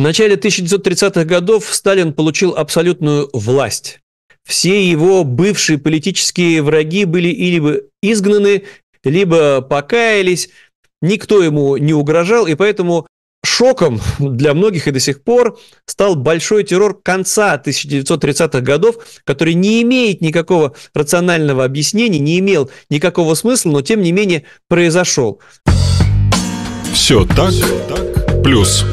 В начале 1930-х годов Сталин получил абсолютную власть. Все его бывшие политические враги были либо изгнаны, либо покаялись, никто ему не угрожал, и поэтому шоком для многих и до сих пор стал большой террор конца 1930-х годов, который не имеет никакого рационального объяснения, не имел никакого смысла, но тем не менее произошел. Все так, плюс.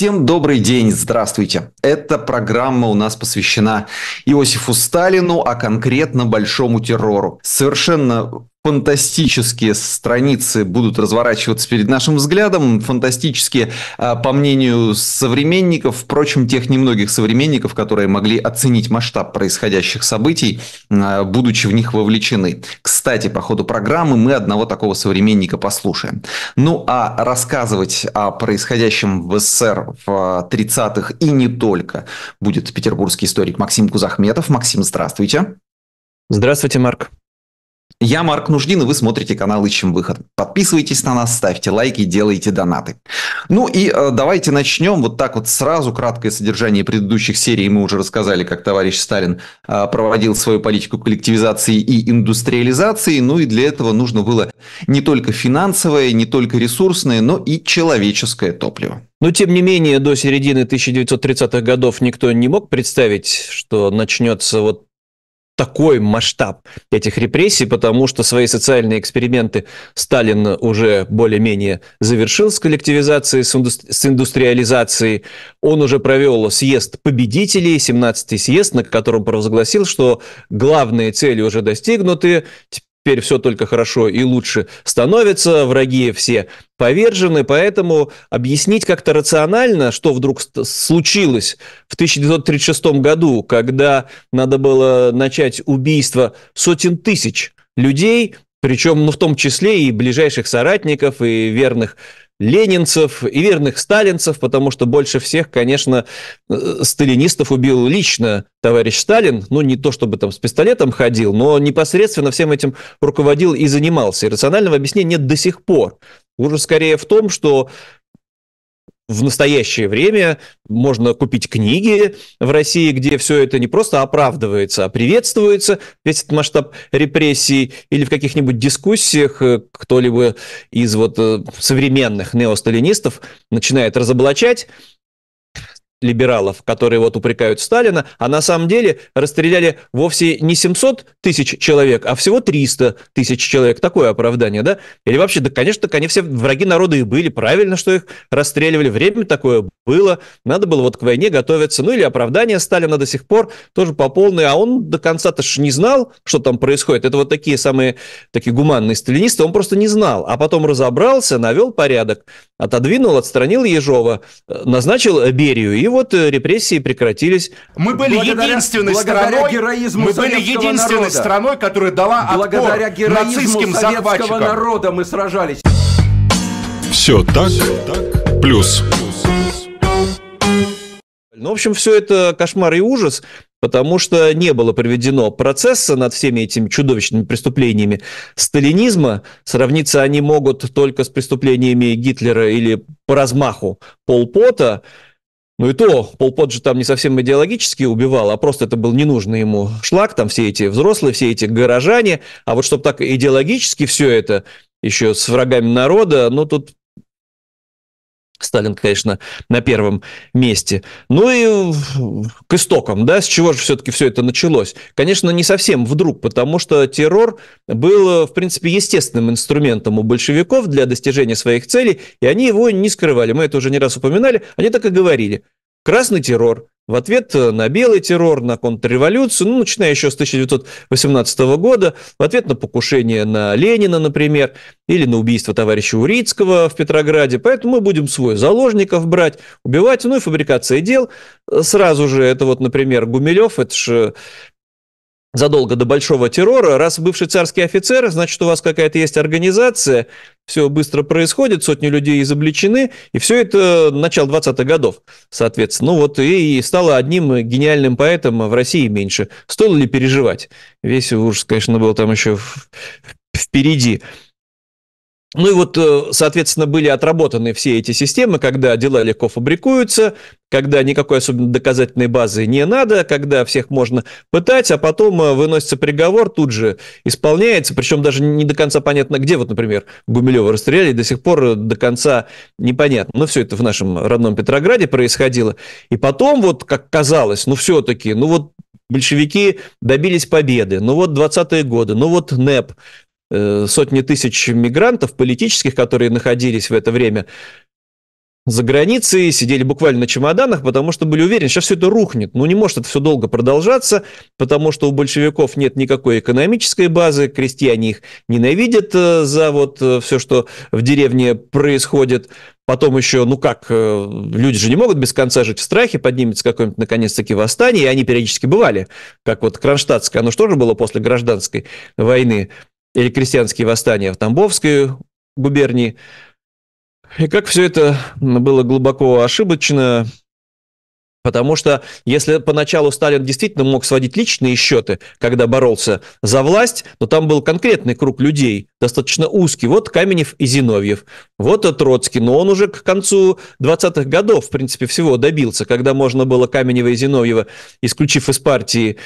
Всем добрый день, здравствуйте. Эта программа у нас посвящена Иосифу Сталину, а конкретно большому террору. Совершенно фантастические страницы будут разворачиваться перед нашим взглядом, фантастические, а, по мнению современников, впрочем, тех немногих современников, которые могли оценить масштаб происходящих событий, а, будучи в них вовлечены. Кстати, по ходу программы мы одного такого современника послушаем. Ну а рассказывать о происходящем в СССР в 30-х и не только будет петербургский историк Максим Кузахметов. Максим, здравствуйте. Здравствуйте, Марк. Я Марк Нуждин, и вы смотрите канал «Ищем выход». Подписывайтесь на нас, ставьте лайки, делайте донаты. Ну и э, давайте начнем вот так вот сразу. Краткое содержание предыдущих серий мы уже рассказали, как товарищ Сталин э, проводил свою политику коллективизации и индустриализации. Ну и для этого нужно было не только финансовое, не только ресурсное, но и человеческое топливо. Но, тем не менее, до середины 1930-х годов никто не мог представить, что начнется вот такой масштаб этих репрессий, потому что свои социальные эксперименты Сталин уже более-менее завершил с коллективизацией, с, индустри- с индустриализацией. Он уже провел съезд победителей, 17-й съезд, на котором провозгласил, что главные цели уже достигнуты, теперь все только хорошо и лучше становится, враги все повержены, поэтому объяснить как-то рационально, что вдруг случилось в 1936 году, когда надо было начать убийство сотен тысяч людей, причем, ну, в том числе и ближайших соратников, и верных ленинцев и верных сталинцев, потому что больше всех, конечно, э, сталинистов убил лично товарищ Сталин. Ну, не то чтобы там с пистолетом ходил, но непосредственно всем этим руководил и занимался. И рационального объяснения нет до сих пор. Уже скорее в том, что в настоящее время можно купить книги в России, где все это не просто оправдывается, а приветствуется, весь этот масштаб репрессий, или в каких-нибудь дискуссиях э, кто-либо из вот э, современных неосталинистов начинает разоблачать либералов, которые вот упрекают Сталина, а на самом деле расстреляли вовсе не 700 тысяч человек, а всего 300 тысяч человек. Такое оправдание, да? Или вообще, да, конечно, так они все враги народа и были, правильно, что их расстреливали, время такое было. Надо было вот к войне готовиться. Ну или оправдание Сталина до сих пор тоже по полной. А он до конца-то ж не знал, что там происходит. Это вот такие самые такие гуманные сталинисты. Он просто не знал. А потом разобрался, навел порядок, отодвинул, отстранил Ежова, э, назначил Берию. И вот э, репрессии прекратились. Мы были благодаря, единственной благодаря страной, героизму мы были единственной народа. страной, которая дала благодаря отпор героизму нацистским захватчикам. народа мы сражались. Все так, плюс. плюс. Ну, в общем, все это кошмар и ужас, потому что не было проведено процесса над всеми этими чудовищными преступлениями сталинизма. Сравниться они могут только с преступлениями Гитлера или по размаху Полпота. Ну и то, Полпот же там не совсем идеологически убивал, а просто это был ненужный ему шлак, там все эти взрослые, все эти горожане. А вот чтобы так идеологически все это еще с врагами народа, ну тут Сталин, конечно, на первом месте. Ну и к истокам, да, с чего же все-таки все это началось? Конечно, не совсем вдруг, потому что террор был, в принципе, естественным инструментом у большевиков для достижения своих целей, и они его не скрывали. Мы это уже не раз упоминали, они так и говорили. Красный террор, в ответ э, на белый террор, на контрреволюцию, ну, начиная еще с 1918 года, в ответ на покушение на Ленина, например, или на убийство товарища Урицкого в Петрограде. Поэтому мы будем свой заложников брать, убивать, ну и фабрикация дел. Э, сразу же это вот, например, Гумилев, это же э, задолго до Большого террора. Раз бывший царский офицер, значит, у вас какая-то есть организация, все быстро происходит, сотни людей изобличены, и все это начало 20-х годов, соответственно. Ну вот и стало одним гениальным поэтом в России меньше. Стоило ли переживать? Весь ужас, конечно, был там еще впереди. Ну и вот, э, соответственно, были отработаны все эти системы, когда дела легко фабрикуются, когда никакой особенно доказательной базы не надо, когда всех можно пытать, а потом э, выносится приговор, тут же исполняется, причем даже не до конца понятно, где вот, например, Гумилева расстреляли, до сих пор э, до конца непонятно. Но ну, все это в нашем родном Петрограде происходило. И потом, вот как казалось, ну все-таки, ну вот большевики добились победы, ну вот 20-е годы, ну вот НЭП, Э, сотни тысяч мигрантов политических, которые находились в это время за границей, сидели буквально на чемоданах, потому что были уверены, сейчас все это рухнет. Ну, не может это все долго продолжаться, потому что у большевиков нет никакой экономической базы, крестьяне их ненавидят э, за вот э, все, что в деревне происходит. Потом еще, ну как, люди же не могут без конца жить в страхе, поднимется какое-нибудь, наконец-таки, восстание, и они периодически бывали, как вот Кронштадтское, оно что же было после гражданской войны, или крестьянские восстания в Тамбовской губернии. И как все это было глубоко ошибочно, Потому что если поначалу Сталин действительно мог сводить личные счеты, когда боролся за власть, но там был конкретный круг людей, достаточно узкий. Вот Каменев и Зиновьев, вот и Троцкий. Но он уже к концу 20-х годов, в принципе, всего добился, когда можно было Каменева и Зиновьева, исключив из партии,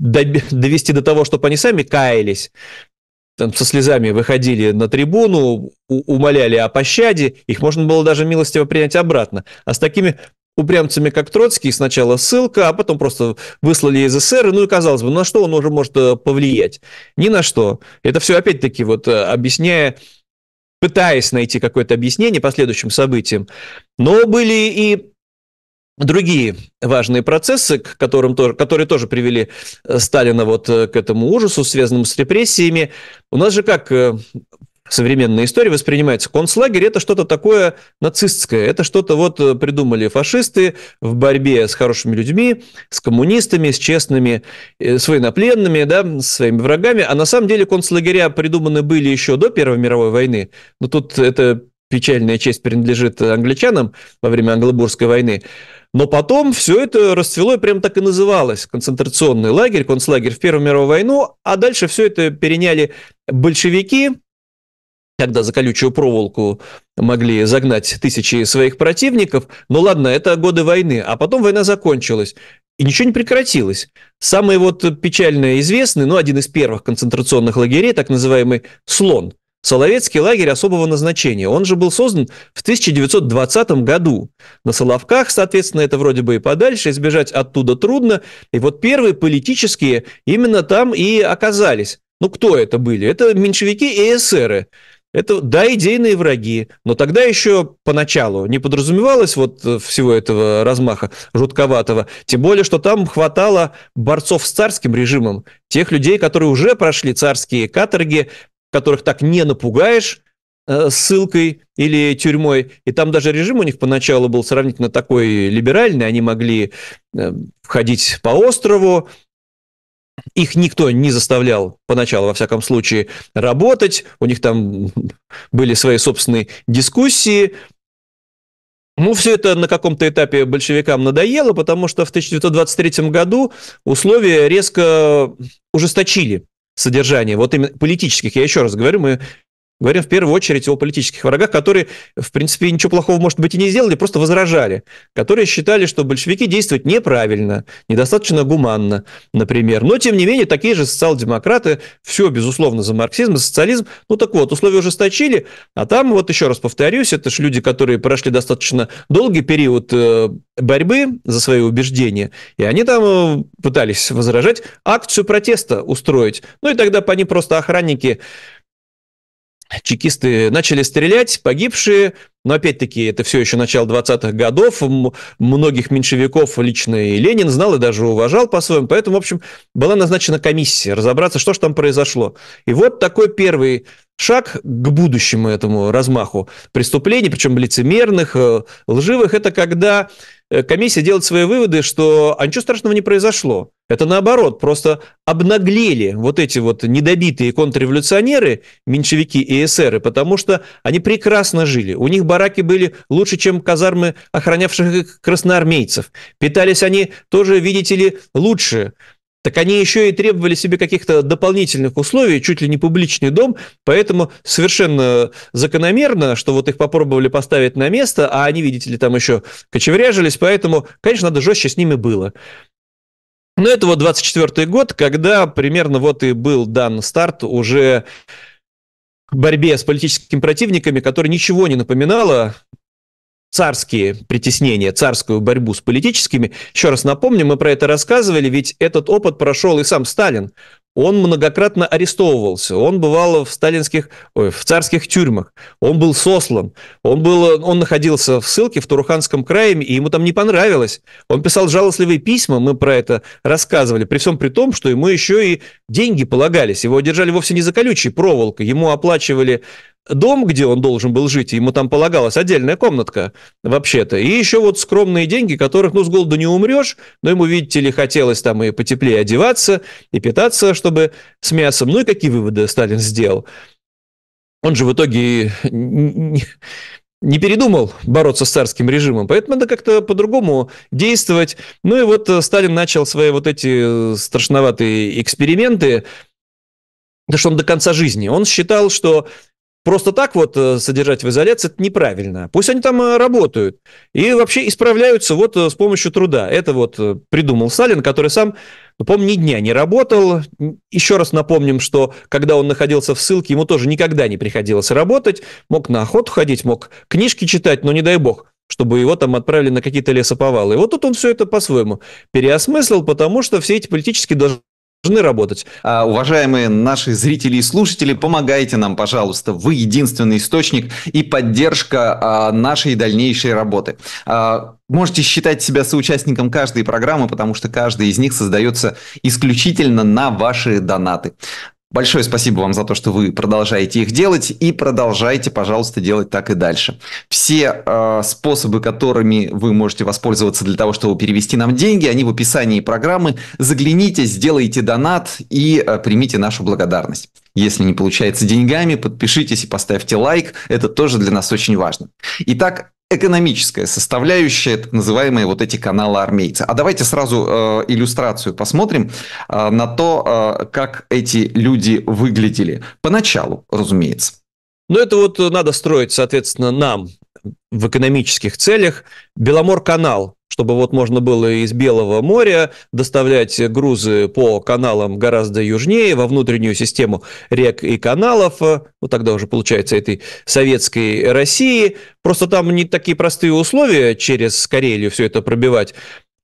довести до того, чтобы они сами каялись, там со слезами выходили на трибуну, умоляли о пощаде, их можно было даже милостиво принять обратно. А с такими упрямцами, как Троцкий, сначала ссылка, а потом просто выслали из СССР, ну и казалось бы, на что он уже может э, повлиять? Ни на что. Это все опять-таки вот э, объясняя, пытаясь найти какое-то объяснение последующим событиям. Но были и другие важные процессы, к которым тоже, которые тоже привели э, Сталина вот э, к этому ужасу, связанному с репрессиями. У нас же как э, современная история воспринимается концлагерь это что-то такое нацистское, это что-то вот придумали фашисты в борьбе с хорошими людьми, с коммунистами, с честными, с военнопленными, да, с своими врагами. А на самом деле концлагеря придуманы были еще до Первой мировой войны, но тут это печальная честь принадлежит англичанам во время Англобурской войны. Но потом все это расцвело и прям так и называлось. Концентрационный лагерь, концлагерь в Первую мировую войну, а дальше все это переняли большевики, когда за колючую проволоку могли загнать тысячи своих противников. Ну ладно, это годы войны, а потом война закончилась. И ничего не прекратилось. Самый вот печально известный, ну, один из первых концентрационных лагерей, так называемый «Слон», Соловецкий лагерь особого назначения, он же был создан в 1920 году. На Соловках, соответственно, это вроде бы и подальше, избежать оттуда трудно. И вот первые политические именно там и оказались. Ну, кто это были? Это меньшевики и эсеры. Это, да, идейные враги, но тогда еще поначалу не подразумевалось вот э, всего этого размаха жутковатого, тем более, что там хватало борцов с царским режимом, тех людей, которые уже прошли царские каторги, которых так не напугаешь э, ссылкой или тюрьмой. И там даже режим у них поначалу был сравнительно такой либеральный. Они могли э, входить по острову, их никто не заставлял поначалу, во всяком случае, работать. У них там были свои собственные дискуссии. Ну, все это на каком-то этапе большевикам надоело, потому что в 1923 году условия резко ужесточили содержания. вот именно политических. Я еще раз говорю, мы Говорим в первую очередь о политических врагах, которые, в принципе, ничего плохого, может быть, и не сделали, просто возражали, которые считали, что большевики действуют неправильно, недостаточно гуманно, например. Но, тем не менее, такие же социал-демократы, все, безусловно, за марксизм, за социализм. Ну так вот, условия ужесточили, а там, вот еще раз повторюсь, это же люди, которые прошли достаточно долгий период э, борьбы за свои убеждения, и они там э, пытались возражать, акцию протеста устроить. Ну и тогда по ним просто охранники чекисты начали стрелять, погибшие, но опять-таки это все еще начало 20-х годов, многих меньшевиков лично и Ленин знал и даже уважал по-своему, поэтому, в общем, была назначена комиссия разобраться, что же там произошло. И вот такой первый шаг к будущему этому размаху преступлений, причем лицемерных, э, лживых, это когда э, комиссия делает свои выводы, что а ничего страшного не произошло. Это наоборот, просто обнаглели вот эти вот недобитые контрреволюционеры, меньшевики и эсеры, потому что они прекрасно жили. У них бараки были лучше, чем казармы охранявших их красноармейцев. Питались они тоже, видите ли, лучше так они еще и требовали себе каких-то дополнительных условий, чуть ли не публичный дом, поэтому совершенно закономерно, что вот их попробовали поставить на место, а они, видите ли, там еще кочевряжились, поэтому, конечно, надо жестче с ними было. Но это вот 24 год, когда примерно вот и был дан старт уже борьбе с политическими противниками, которая ничего не напоминала царские притеснения, царскую борьбу с политическими. Еще раз напомню, мы про это рассказывали, ведь этот опыт прошел и сам Сталин. Он многократно арестовывался, он бывал в сталинских, ой, в царских тюрьмах, он был сослан, он, был, он находился в ссылке в Туруханском крае, и ему там не понравилось. Он писал жалостливые письма, мы про это рассказывали, при всем при том, что ему еще и деньги полагались. Его держали вовсе не за колючей проволокой, ему оплачивали дом, где он должен был жить, ему там полагалась отдельная комнатка вообще-то, и еще вот скромные деньги, которых, ну, с голоду не умрешь, но ему, видите ли, хотелось там и потеплее одеваться, и питаться, чтобы с мясом. Ну и какие выводы Сталин сделал? Он же в итоге не передумал бороться с царским режимом, поэтому надо как-то по-другому действовать. Ну и вот э, Сталин начал свои вот эти э, страшноватые эксперименты, потому что он до конца жизни. Он считал, что Просто так вот э, содержать в изоляции это неправильно. Пусть они там э, работают и вообще исправляются вот э, с помощью труда. Это вот придумал Сталин, который сам, помню, ни дня не работал. Еще раз напомним, что когда он находился в ссылке, ему тоже никогда не приходилось работать. Мог на охоту ходить, мог книжки читать, но не дай бог чтобы его там отправили на какие-то лесоповалы. И вот тут он все это по-своему переосмыслил, потому что все эти политические должны должны работать. А, уважаемые наши зрители и слушатели, помогайте нам, пожалуйста. Вы единственный источник и поддержка а, нашей дальнейшей работы. А, можете считать себя соучастником каждой программы, потому что каждая из них создается исключительно на ваши донаты. Большое спасибо вам за то, что вы продолжаете их делать и продолжайте, пожалуйста, делать так и дальше. Все э, способы, которыми вы можете воспользоваться для того, чтобы перевести нам деньги, они в описании программы. Загляните, сделайте донат и э, примите нашу благодарность. Если не получается деньгами, подпишитесь и поставьте лайк. Это тоже для нас очень важно. Итак, экономическая составляющая, так называемые вот эти каналы армейцы А давайте сразу э, иллюстрацию посмотрим э, на то, э, как эти люди выглядели. Поначалу, разумеется. Но ну, это вот надо строить, соответственно, нам в экономических целях. Беломор-канал чтобы вот можно было из Белого моря доставлять грузы по каналам гораздо южнее, во внутреннюю систему рек и каналов, вот э, ну, тогда уже получается этой советской России. Просто там не такие простые условия через Карелию все это пробивать.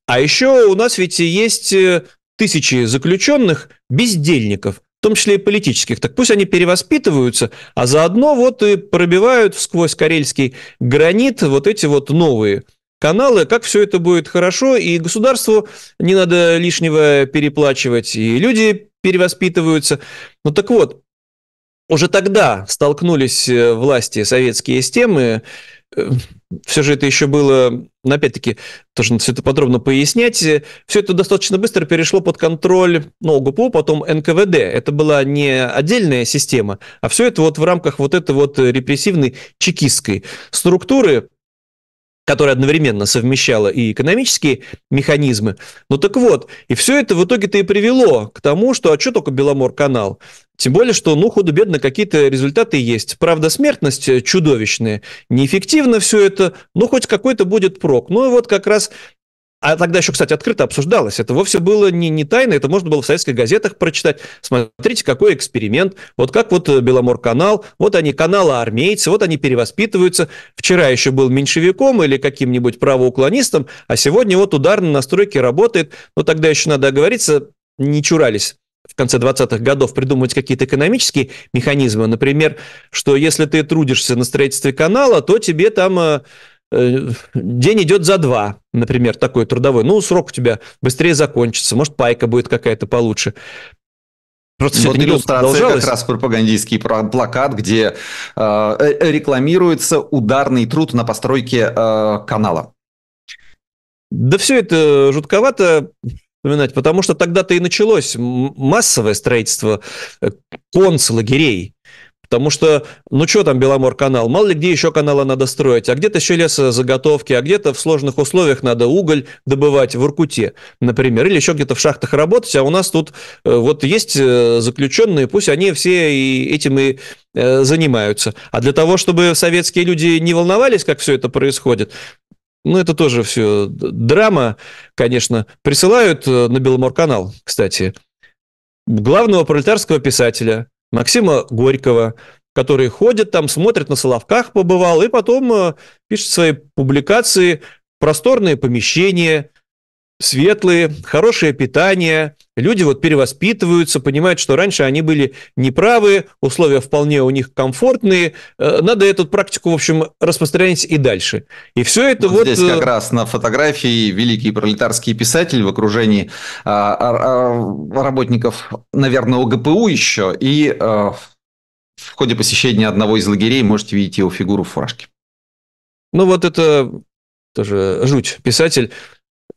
А еще у нас ведь есть э, тысячи заключенных бездельников, в том числе и политических. Так пусть они перевоспитываются, а заодно вот и пробивают сквозь карельский гранит вот эти вот новые каналы, как все это будет хорошо, и государству не надо лишнего переплачивать, и люди перевоспитываются. Ну так вот, уже тогда столкнулись э, власти советские с темы, э, все же это еще было, ну, опять-таки, тоже надо все это подробно пояснять, э, все это достаточно быстро перешло под контроль ну, ГУПО, потом НКВД. Это была не отдельная система, а все это вот в рамках вот этой вот репрессивной чекистской структуры, которая одновременно совмещала и экономические механизмы. Ну так вот, и все это в итоге-то и привело к тому, что а что только Беломор-канал? Тем более, что, ну, худо-бедно какие-то результаты есть. Правда, смертность э, чудовищная, неэффективно все это, но ну, хоть какой-то будет прок. Ну и вот как раз а тогда еще, кстати, открыто обсуждалось. Это вовсе было не, не тайно, это можно было в советских газетах прочитать. Смотрите, какой эксперимент. Вот как вот э, Беломорканал, вот они каналы армейцы, вот они перевоспитываются. Вчера еще был меньшевиком или каким-нибудь правоуклонистом, а сегодня вот удар на настройке работает. Но ну, тогда еще надо оговориться, не чурались в конце 20-х годов придумывать какие-то экономические механизмы. Например, что если ты трудишься на строительстве канала, то тебе там э, Э, день идет за два, например, такой трудовой. Ну, срок у тебя быстрее закончится, может, пайка будет какая-то получше. Просто вот иллюстрация как раз пропагандистский плакат, где э, э, рекламируется ударный труд на постройке э, канала. Да все это жутковато вспоминать, потому что тогда-то и началось массовое строительство э, концлагерей. Потому что, ну что там Беломор-канал, мало ли где еще каналы надо строить, а где-то еще леса заготовки, а где-то в сложных условиях надо уголь добывать в Иркуте, например, или еще где-то в шахтах работать, а у нас тут э, вот есть э, заключенные, пусть они все и этим и э, занимаются. А для того, чтобы советские люди не волновались, как все это происходит, ну, это тоже все драма, конечно. Присылают на Беломорканал, кстати, главного пролетарского писателя, Максима Горького, который ходит там, смотрит на Соловках побывал, и потом э, пишет свои публикации «Просторные помещения», светлые, хорошее питание. Люди вот перевоспитываются, понимают, что раньше они были неправы, условия вполне у них комфортные. Э, надо эту практику, в общем, распространять и дальше. И все это вот... вот... Здесь как э, раз на фотографии великий пролетарский писатель в окружении а, а, а, работников, наверное, ОГПУ еще. И э, в ходе посещения одного из лагерей можете видеть его фигуру в фуражке. Ну вот это тоже жуть. Писатель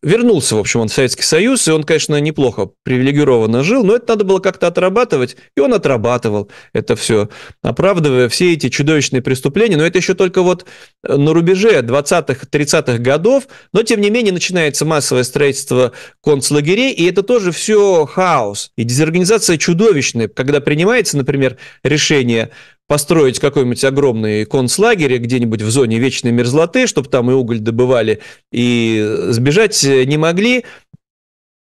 вернулся, в общем, он в Советский Союз, и он, конечно, неплохо привилегированно жил, но это надо было как-то отрабатывать, и он отрабатывал это все, оправдывая все эти чудовищные преступления, но это еще только вот э, на рубеже 20-х, 30-х годов, но, тем не менее, начинается массовое строительство концлагерей, и это тоже все хаос, и дезорганизация чудовищная, когда принимается, например, решение построить какой-нибудь огромный концлагерь где-нибудь в зоне вечной мерзлоты, чтобы там и уголь добывали, и сбежать не могли,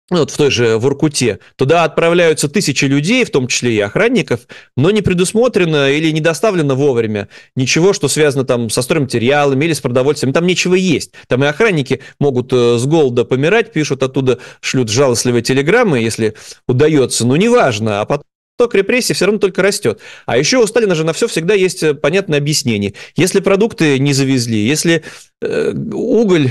ну, вот в той же Воркуте, туда отправляются тысячи людей, в том числе и охранников, но не предусмотрено или не доставлено вовремя ничего, что связано там со стройматериалами или с продовольствием. Там нечего есть. Там и охранники могут э, с голода помирать, пишут оттуда, шлют жалостливые телеграммы, если удается, Но ну, неважно. А потом то к все равно только растет. А еще у Сталина же на все всегда есть э, понятное объяснение. Если продукты не завезли, если э, уголь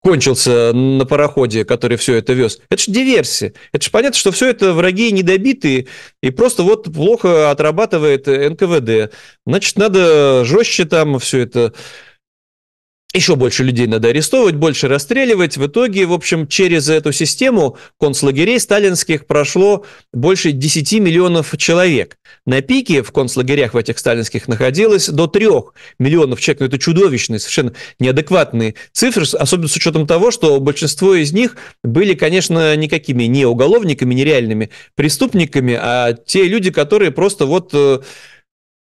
кончился на пароходе, который все это вез. Это же диверсия. Это же понятно, что все это враги недобитые и просто вот плохо отрабатывает НКВД. Значит, надо жестче там все это еще больше людей надо арестовывать, больше расстреливать. В итоге, в общем, через эту систему концлагерей сталинских прошло больше 10 миллионов человек. На пике в концлагерях в этих сталинских находилось до 3 миллионов человек. Но ну, это чудовищные, совершенно неадекватные цифры, особенно с учетом того, что большинство из них были, конечно, никакими не уголовниками, не реальными преступниками, а те люди, которые просто вот э,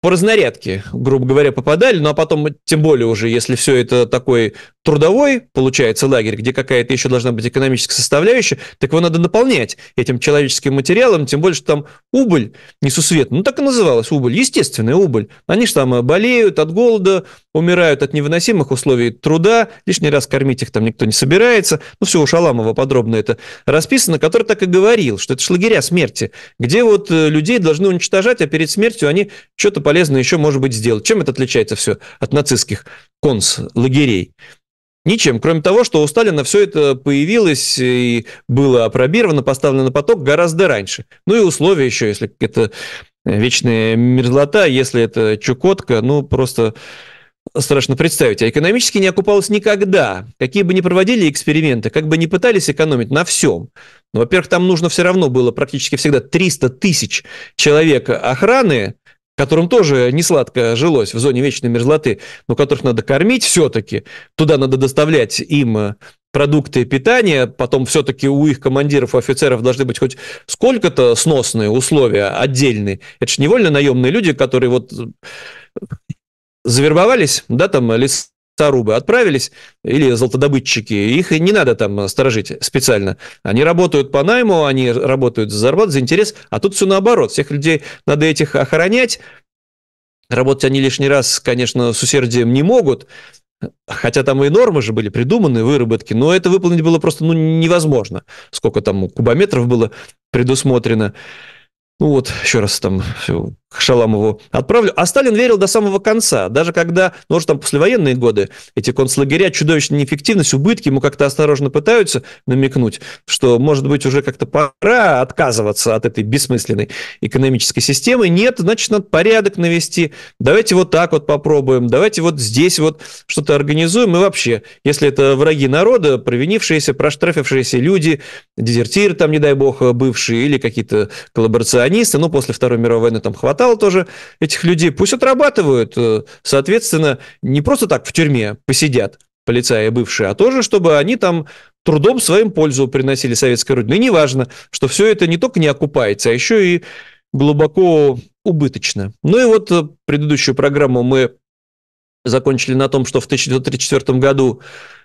по разнарядке, грубо говоря, попадали, ну а потом, тем более уже, если все это такой трудовой, получается, лагерь, где какая-то еще должна быть экономическая составляющая, так его надо наполнять этим человеческим материалом, тем более, что там убыль несусветная, ну так и называлась убыль, естественная убыль. Они же там э, болеют от голода, умирают от невыносимых условий труда, лишний раз кормить их там никто не собирается, ну все у Шаламова подробно это расписано, который так и говорил, что это ж лагеря смерти, где вот э, людей должны уничтожать, а перед смертью они что-то полезно еще может быть сделать? Чем это отличается все от нацистских концлагерей? Ничем, кроме того, что у Сталина все это появилось и было опробировано, поставлено на поток гораздо раньше. Ну и условия еще, если это вечная мерзлота, если это Чукотка, ну просто страшно представить. А экономически не окупалось никогда. Какие бы ни проводили эксперименты, как бы ни пытались экономить на всем. Ну, во-первых, там нужно все равно было практически всегда 300 тысяч человек охраны, которым тоже не сладко жилось в зоне вечной мерзлоты, но которых надо кормить все-таки, туда надо доставлять им э, продукты питания, потом все-таки у их командиров, у офицеров должны быть хоть сколько-то сносные условия отдельные. Это же невольно наемные люди, которые вот э, завербовались, да, там, лес Сарубы отправились, или золотодобытчики, их не надо там сторожить специально. Они работают по найму, они работают за зарплату, за интерес, а тут все наоборот. Всех людей надо этих охранять, Работать они лишний раз, конечно, с усердием не могут, Хотя там и нормы же были придуманы, выработки, но это выполнить было просто ну, невозможно. Сколько там кубометров было предусмотрено. Ну вот, еще раз там все к Шаламову отправлю. А Сталин верил до самого конца. Даже когда, ну, уже там послевоенные годы, эти концлагеря, чудовищная неэффективность, убытки, ему как-то осторожно пытаются намекнуть, что, может быть, уже как-то пора отказываться от этой бессмысленной экономической системы. Нет, значит, надо порядок навести. Давайте вот так вот попробуем. Давайте вот здесь вот что-то организуем. И вообще, если это враги народа, провинившиеся, проштрафившиеся люди, дезертиры там, не дай бог, бывшие или какие-то коллаборационисты, ну, после Второй мировой войны там хватает хватало тоже этих людей. Пусть отрабатывают, э, соответственно, не просто так в тюрьме посидят полицаи бывшие, а тоже, чтобы они там трудом своим пользу приносили советской родине. И неважно, что все это не только не окупается, а еще и глубоко убыточно. Ну и вот э, предыдущую программу мы закончили на том, что в 1934 году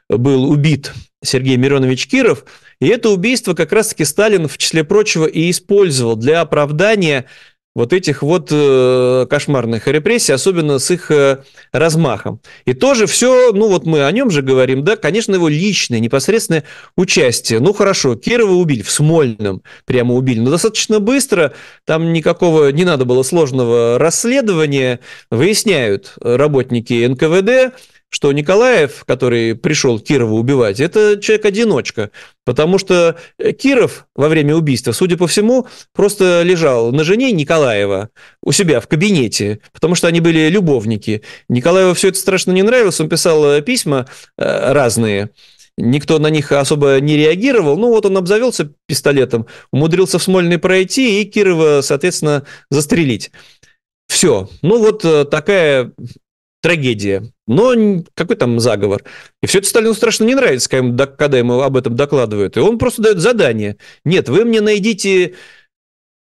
был убит Сергей Миронович Киров, и это убийство как раз-таки Сталин, в числе прочего, и использовал для оправдания вот этих вот э, кошмарных репрессий, особенно с их э, размахом. И тоже все, ну вот мы о нем же говорим, да, конечно, его личное, непосредственное участие. Ну хорошо, Кирова убили, в Смольном прямо убили, но достаточно быстро, там никакого, не надо было сложного расследования, выясняют работники НКВД, что Николаев, который пришел Кирова убивать, это человек-одиночка, потому что э, Киров во время убийства, судя по всему, просто лежал на жене Николаева у себя в кабинете, потому что они были любовники. Николаеву все это страшно не нравилось, он писал э, письма э, разные, Никто на них особо не реагировал. Ну, вот он обзавелся пистолетом, умудрился в Смольный пройти и Кирова, соответственно, застрелить. Все. Ну, вот такая трагедия. Но какой там заговор? И все это Сталину страшно не нравится, когда ему об этом докладывают. И он просто дает задание. Нет, вы мне найдите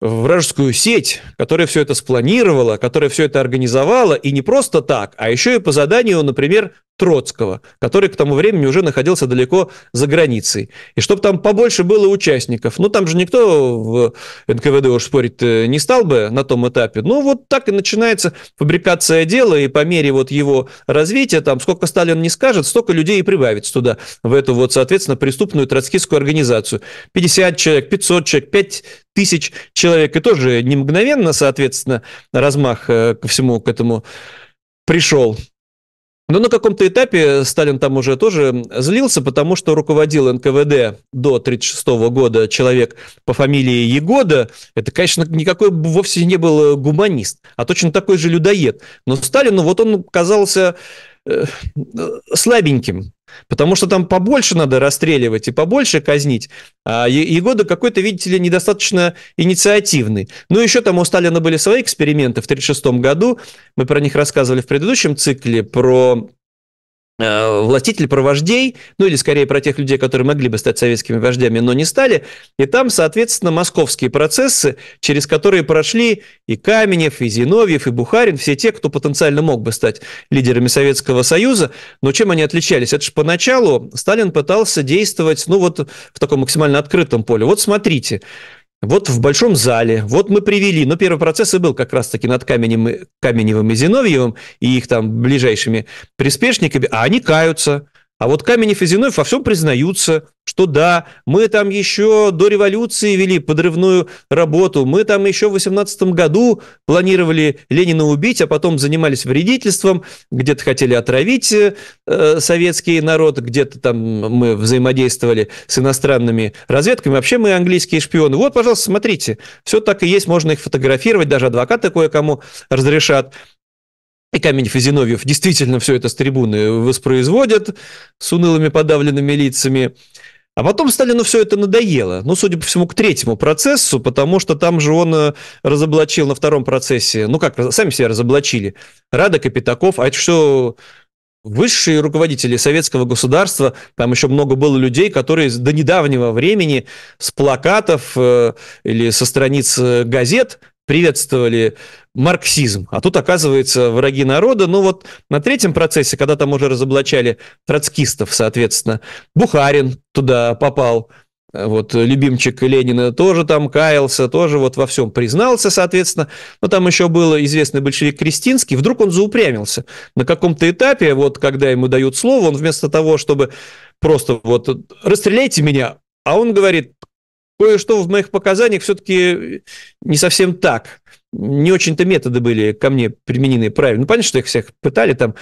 вражескую сеть, которая все это спланировала, которая все это организовала, и не просто так, а еще и по заданию, например, Троцкого, который к тому времени уже находился далеко за границей. И чтобы там побольше было участников. Ну, там же никто в НКВД уж спорить э, не стал бы на том этапе. Ну, вот так и начинается фабрикация дела, и по мере вот его развития, там, сколько Сталин не скажет, столько людей и прибавится туда, в эту вот, соответственно, преступную троцкистскую организацию. 50 человек, 500 человек, 5 тысяч человек. И тоже не мгновенно, соответственно, размах э, ко всему к этому пришел. Но на каком-то этапе Сталин там уже тоже злился, потому что руководил НКВД до 1936 года человек по фамилии Егода. Это, конечно, никакой вовсе не был гуманист, а точно такой же людоед. Но Сталину вот он казался э, слабеньким. Потому что там побольше надо расстреливать и побольше казнить. А Егода какой-то, видите ли, недостаточно инициативный. Ну, еще там у Сталина были свои эксперименты в 1936 году. Мы про них рассказывали в предыдущем цикле, про Э, властитель про ну или скорее про тех людей, которые могли бы стать советскими вождями, но не стали. И там, соответственно, московские процессы, через которые прошли и Каменев, и Зиновьев, и Бухарин, все те, кто потенциально мог бы стать лидерами Советского Союза. Но чем они отличались? Это же поначалу Сталин пытался действовать, ну вот в таком максимально открытом поле. Вот смотрите, вот в большом зале, вот мы привели, но первый процесс и был как раз-таки над Каменем, Каменевым и Зиновьевым и их там ближайшими приспешниками, а они каются, а вот Каменев и Зиновьев во всем признаются, что да, мы там еще до революции вели подрывную работу, мы там еще в 18 году планировали Ленина убить, а потом занимались вредительством, где-то хотели отравить э, советский народ, где-то там мы взаимодействовали с иностранными разведками, вообще мы английские шпионы. Вот, пожалуйста, смотрите, все так и есть, можно их фотографировать, даже адвокаты кое-кому разрешат. И Каменев и Зиновьев действительно все это с трибуны воспроизводят с унылыми подавленными лицами. А потом Сталину все это надоело. Ну, судя по всему, к третьему процессу, потому что там же он э, разоблачил на втором процессе, ну как, сами себя разоблачили, Рада Капитаков, а это что, высшие руководители советского государства, там еще много было людей, которые до недавнего времени с плакатов э, или со страниц э, газет приветствовали марксизм. А тут, оказывается, враги народа. Ну вот на третьем процессе, когда там уже разоблачали троцкистов, соответственно, Бухарин туда попал, вот любимчик Ленина тоже там каялся, тоже вот во всем признался, соответственно. Но там еще был известный большевик Кристинский. Вдруг он заупрямился. На каком-то этапе, вот когда ему дают слово, он вместо того, чтобы просто вот «расстреляйте меня», а он говорит, кое-что в моих показаниях все-таки не совсем так. Не очень-то методы были ко мне применены правильно. Ну, понятно, что их всех пытали там.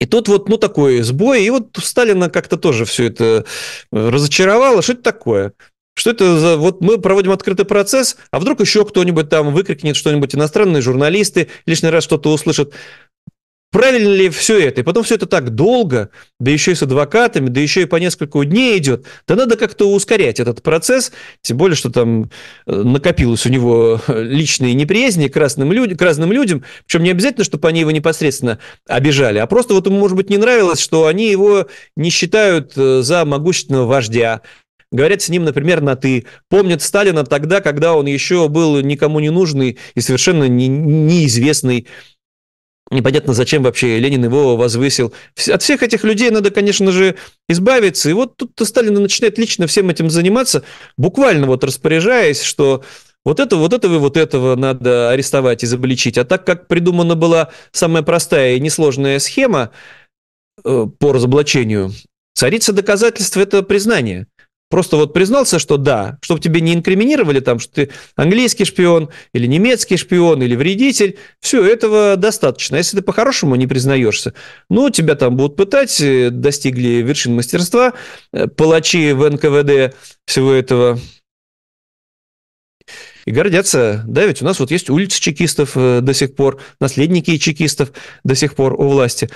И тут вот, ну, такой сбой, и вот Сталина как-то тоже все это разочаровало. Что это такое? Что это за... Вот мы проводим открытый процесс, а вдруг еще кто-нибудь там выкрикнет что-нибудь, иностранные журналисты лишний раз что-то услышат. Правильно ли все это? И потом все это так долго, да еще и с адвокатами, да еще и по несколько дней идет. Да надо как-то ускорять этот процесс, тем более, что там э, накопилось у него э, личные неприязни к разным, людям, к разным людям. Причем не обязательно, чтобы они его непосредственно обижали, а просто вот ему, может быть, не нравилось, что они его не считают э, за могущественного вождя, говорят с ним, например, на «ты», помнят Сталина тогда, когда он еще был никому не нужный и совершенно не, неизвестный Непонятно, зачем вообще Ленин его возвысил. От всех этих людей надо, конечно же, избавиться. И вот тут Сталин начинает лично всем этим заниматься, буквально вот распоряжаясь, что вот это, вот этого и вот этого надо арестовать, изобличить. А так как придумана была самая простая и несложная схема э, по разоблачению, царица доказательств – это признание. Просто вот признался, что да, чтобы тебе не инкриминировали там, что ты английский шпион или немецкий шпион или вредитель, все, этого достаточно. А если ты по-хорошему не признаешься, ну, тебя там будут пытать, э, достигли вершин мастерства, э, палачи в НКВД всего этого и гордятся. Да, ведь у нас вот есть улицы чекистов э, до сих пор, наследники чекистов до сих пор у власти.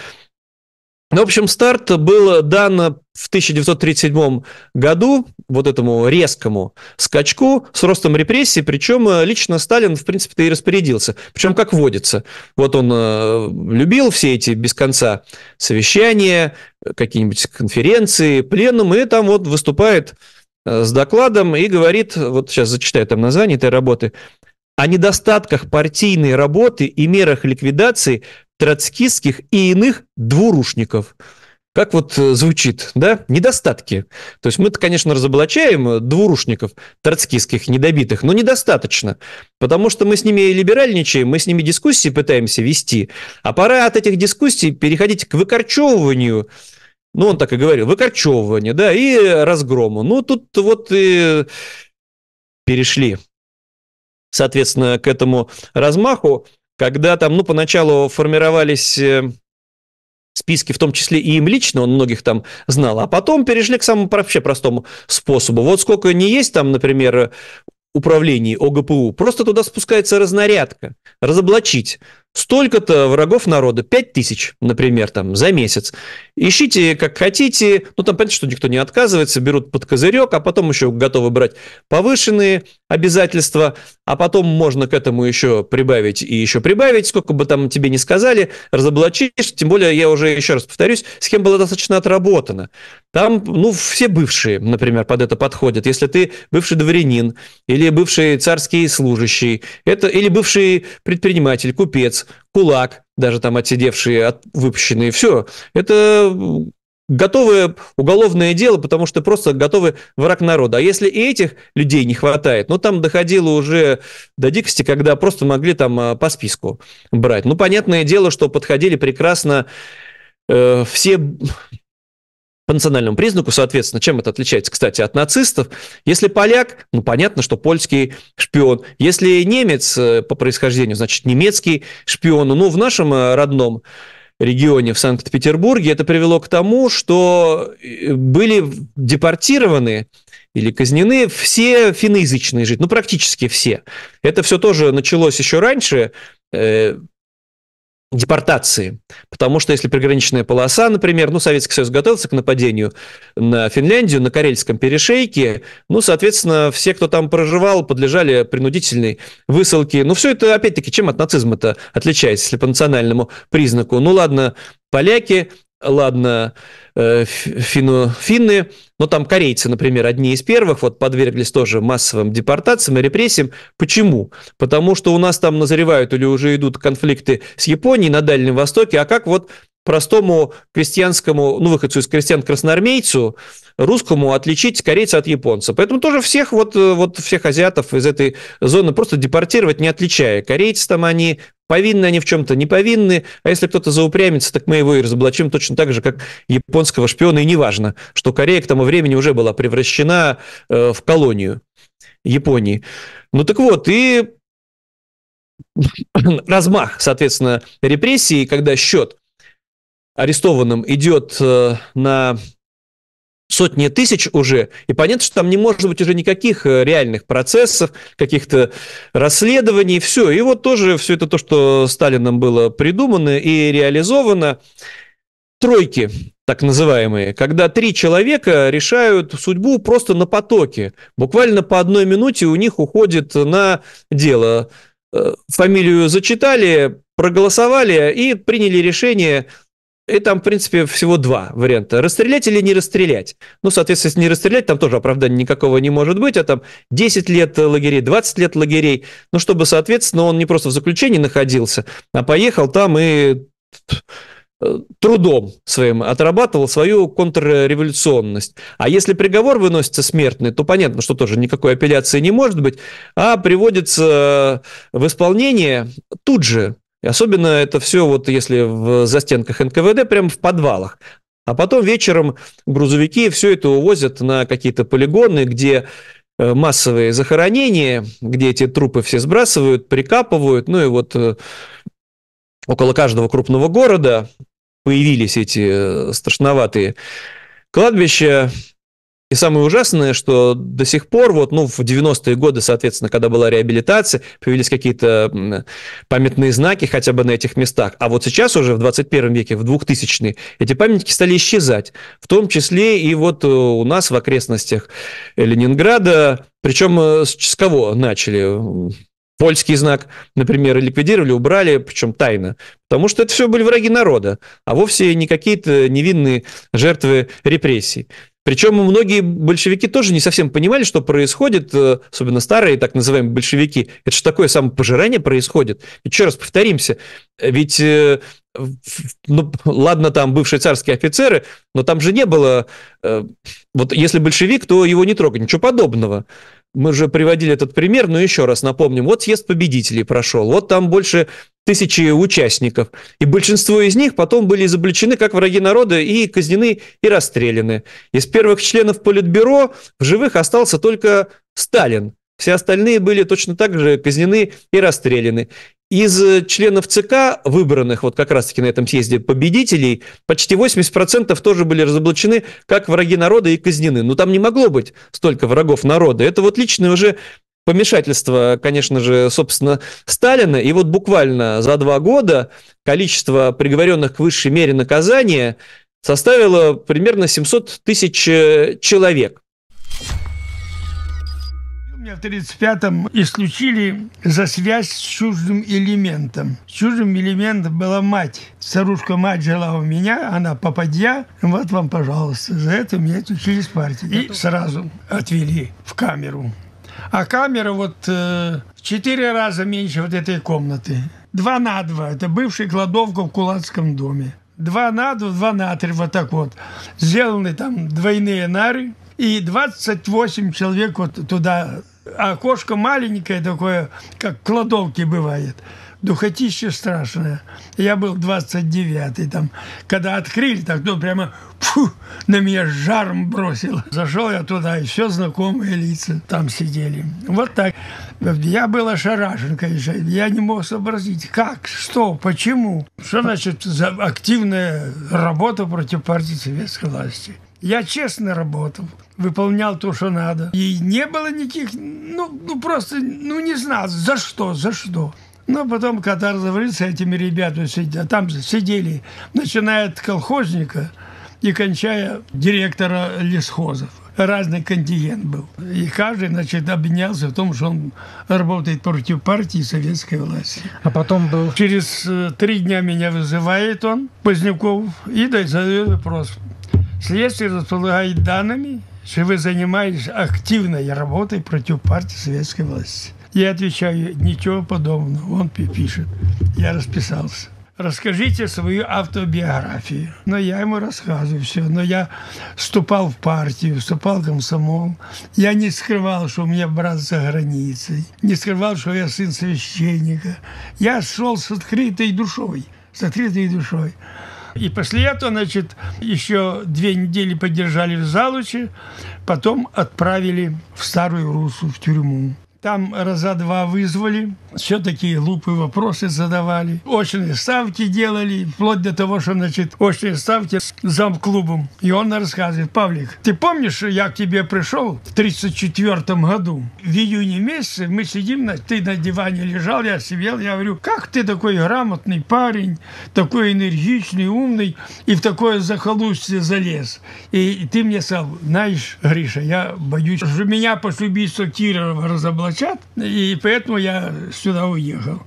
Ну, в общем, старт был дан в 1937 году вот этому резкому скачку с ростом репрессий, причем э, лично Сталин, в принципе-то, и распорядился. Причем, как водится, вот он э, любил все эти без конца совещания, какие-нибудь конференции, пленум, и там вот выступает э, с докладом и говорит, вот сейчас зачитаю там название этой работы, о недостатках партийной работы и мерах ликвидации троцкистских и иных двурушников. Как вот э, звучит, да? Недостатки. То есть мы-то, конечно, разоблачаем э, двурушников, троцкистских, недобитых, но недостаточно. Потому что мы с ними либеральничаем, мы с ними дискуссии пытаемся вести. А пора от этих дискуссий переходить к выкорчевыванию, ну, он так и говорил, выкорчевывание, да, и разгрому. Ну, тут вот и перешли, соответственно, к этому размаху когда там, ну, поначалу формировались э, списки, в том числе и им лично, он многих там знал, а потом перешли к самому вообще простому способу. Вот сколько не есть там, например, управлений ОГПУ, просто туда спускается разнарядка, разоблачить, столько-то врагов народа, 5 тысяч, например, там, за месяц. Ищите как хотите, ну, там, понятно, что никто не отказывается, берут под козырек, а потом еще готовы брать повышенные обязательства, а потом можно к этому еще прибавить и еще прибавить, сколько бы там тебе не сказали, разоблачишь, тем более, я уже еще раз повторюсь, схема была достаточно отработана. Там, ну, все бывшие, например, под это подходят. Если ты бывший дворянин или бывший царский служащий, это или бывший предприниматель, купец, кулак, даже там отсидевшие, от, выпущенные, все. Это готовое уголовное дело, потому что просто готовы враг народа. А если и этих людей не хватает, ну, там доходило уже до дикости, когда просто могли там а, по списку брать. Ну, понятное дело, что подходили прекрасно э, все по национальному признаку, соответственно, чем это отличается, кстати, от нацистов. Если поляк, ну, понятно, что польский шпион. Если немец э, по происхождению, значит, немецкий шпион. Ну, в нашем э, родном регионе в Санкт-Петербурге это привело к тому, что э, были депортированы или казнены все финноязычные жители, ну, практически все. Это все тоже началось еще раньше, депортации. Потому что если приграничная полоса, например, ну, Советский Союз готовился к нападению на Финляндию, на Карельском перешейке, ну, соответственно, все, кто там проживал, подлежали принудительной высылке. Ну, все это, опять-таки, чем от нацизма-то отличается, если по национальному признаку? Ну, ладно, поляки, ладно, э, финно финны, но там корейцы, например, одни из первых, вот подверглись тоже массовым депортациям и репрессиям. Почему? Потому что у нас там назревают или уже идут конфликты с Японией на Дальнем Востоке, а как вот простому крестьянскому, ну, выходцу из крестьян красноармейцу, русскому отличить корейца от японца. Поэтому тоже всех вот, э, вот всех азиатов из этой зоны просто депортировать, не отличая. Корейцы там они, Повинны они в чем-то, не повинны. А если кто-то заупрямится, так мы его и разоблачим точно так же, как японского шпиона. И неважно, что Корея к тому времени уже была превращена э, в колонию Японии. Ну так вот, и размах, соответственно, репрессий, когда счет арестованным идет э, на сотни тысяч уже, и понятно, что там не может быть уже никаких э, реальных процессов, каких-то расследований, все. И вот тоже все это то, что Сталином было придумано и реализовано, тройки так называемые, когда три человека решают судьбу просто на потоке. Буквально по одной минуте у них уходит на дело. Э, фамилию зачитали, проголосовали и приняли решение и там, в принципе, всего два варианта. Расстрелять или не расстрелять. Ну, соответственно, если не расстрелять, там тоже оправдания никакого не может быть, а там 10 лет лагерей, 20 лет лагерей. Ну, чтобы, соответственно, он не просто в заключении находился, а поехал там и э, трудом своим отрабатывал свою контрреволюционность. А если приговор выносится смертный, то понятно, что тоже никакой апелляции не может быть, а приводится в исполнение тут же и особенно это все вот если в застенках НКВД, прямо в подвалах. А потом вечером грузовики все это увозят на какие-то полигоны, где э, массовые захоронения, где эти трупы все сбрасывают, прикапывают. Ну и вот э, около каждого крупного города появились эти э, страшноватые кладбища, самое ужасное, что до сих пор, вот, ну, в 90-е годы, соответственно, когда была реабилитация, появились какие-то памятные знаки хотя бы на этих местах. А вот сейчас уже в 21 веке, в 2000-е, эти памятники стали исчезать. В том числе и вот э, у нас в окрестностях Ленинграда. Причем э, с кого начали? Польский знак, например, ликвидировали, убрали, причем тайно, потому что это все были враги народа, а вовсе не какие-то невинные жертвы репрессий. Причем многие большевики тоже не совсем понимали, что происходит, э, особенно старые так называемые большевики. Это же такое самопожирание происходит. Еще раз повторимся, ведь э, ну, ладно, там бывшие царские офицеры, но там же не было, э, вот если большевик, то его не трогать, ничего подобного мы же приводили этот пример, но еще раз напомним. Вот съезд победителей прошел, вот там больше тысячи участников. И большинство из них потом были изобличены как враги народа и казнены и расстреляны. Из первых членов Политбюро в живых остался только Сталин. Все остальные были точно так же казнены и расстреляны. Из э, членов ЦК, выбранных вот как раз-таки на этом съезде победителей, почти 80% тоже были разоблачены как враги народа и казнены. Но ну, там не могло быть столько врагов народа. Это вот личное уже помешательство, конечно же, собственно, Сталина. И вот буквально за два года количество приговоренных к высшей мере наказания составило примерно 700 тысяч э, человек. Меня в 35-м исключили за связь с чуждым элементом. С чуждым элементом была мать. Старушка-мать жила у меня, она попадья. Вот вам, пожалуйста. За это меня исключили с партии. И сразу отвели в камеру. А камера вот э, в четыре раза меньше вот этой комнаты. Два на два. Это бывшая кладовка в кулацком доме. Два на два, два на три, вот так вот. Сделаны там двойные нары. И 28 человек вот туда окошко а маленькое такое, как кладовки бывает. Духотище страшное. Я был 29-й там. Когда открыли, так ну прямо фу, на меня жаром бросило. Зашел я туда, и все знакомые лица там сидели. Вот так. Я был ошарашен, конечно. Я не мог сообразить, как, что, почему. Что значит за активная работа против партии советской власти? Я честно работал выполнял то, что надо. И не было никаких, ну, ну просто, ну не знал, за что, за что. Но потом Катар завалился а этими ребятами, а там сидели, начиная от колхозника и кончая директора лесхозов. Разный контингент был. И каждый, значит, обвинялся в том, что он работает против партии советской власти. А потом был... Через э, три дня меня вызывает он, Поздняков, и дает вопрос. Следствие располагает данными, что вы занимаетесь активной работой против партии советской власти. Я отвечаю, ничего подобного. Он пишет. Я расписался. Расскажите свою автобиографию. Но я ему рассказываю все. Но я вступал в партию, вступал в комсомол. Я не скрывал, что у меня брат за границей. Не скрывал, что я сын священника. Я шел с открытой душой. С открытой душой. И после этого, значит, еще две недели подержали в Залуче, потом отправили в Старую Русу, в тюрьму. Там раза два вызвали. Все такие глупые вопросы задавали. Очные ставки делали, вплоть до того, что, значит, очные ставки с замклубом. И он рассказывает, Павлик, ты помнишь, я к тебе пришел в 1934 году? В июне месяце мы сидим, ты на диване лежал, я сидел, я говорю, как ты такой грамотный парень, такой энергичный, умный, и в такое захолустье залез. И ты мне сказал, знаешь, Гриша, я боюсь, что меня после убийства Кирова разоблачили молчат, и поэтому я сюда уехал.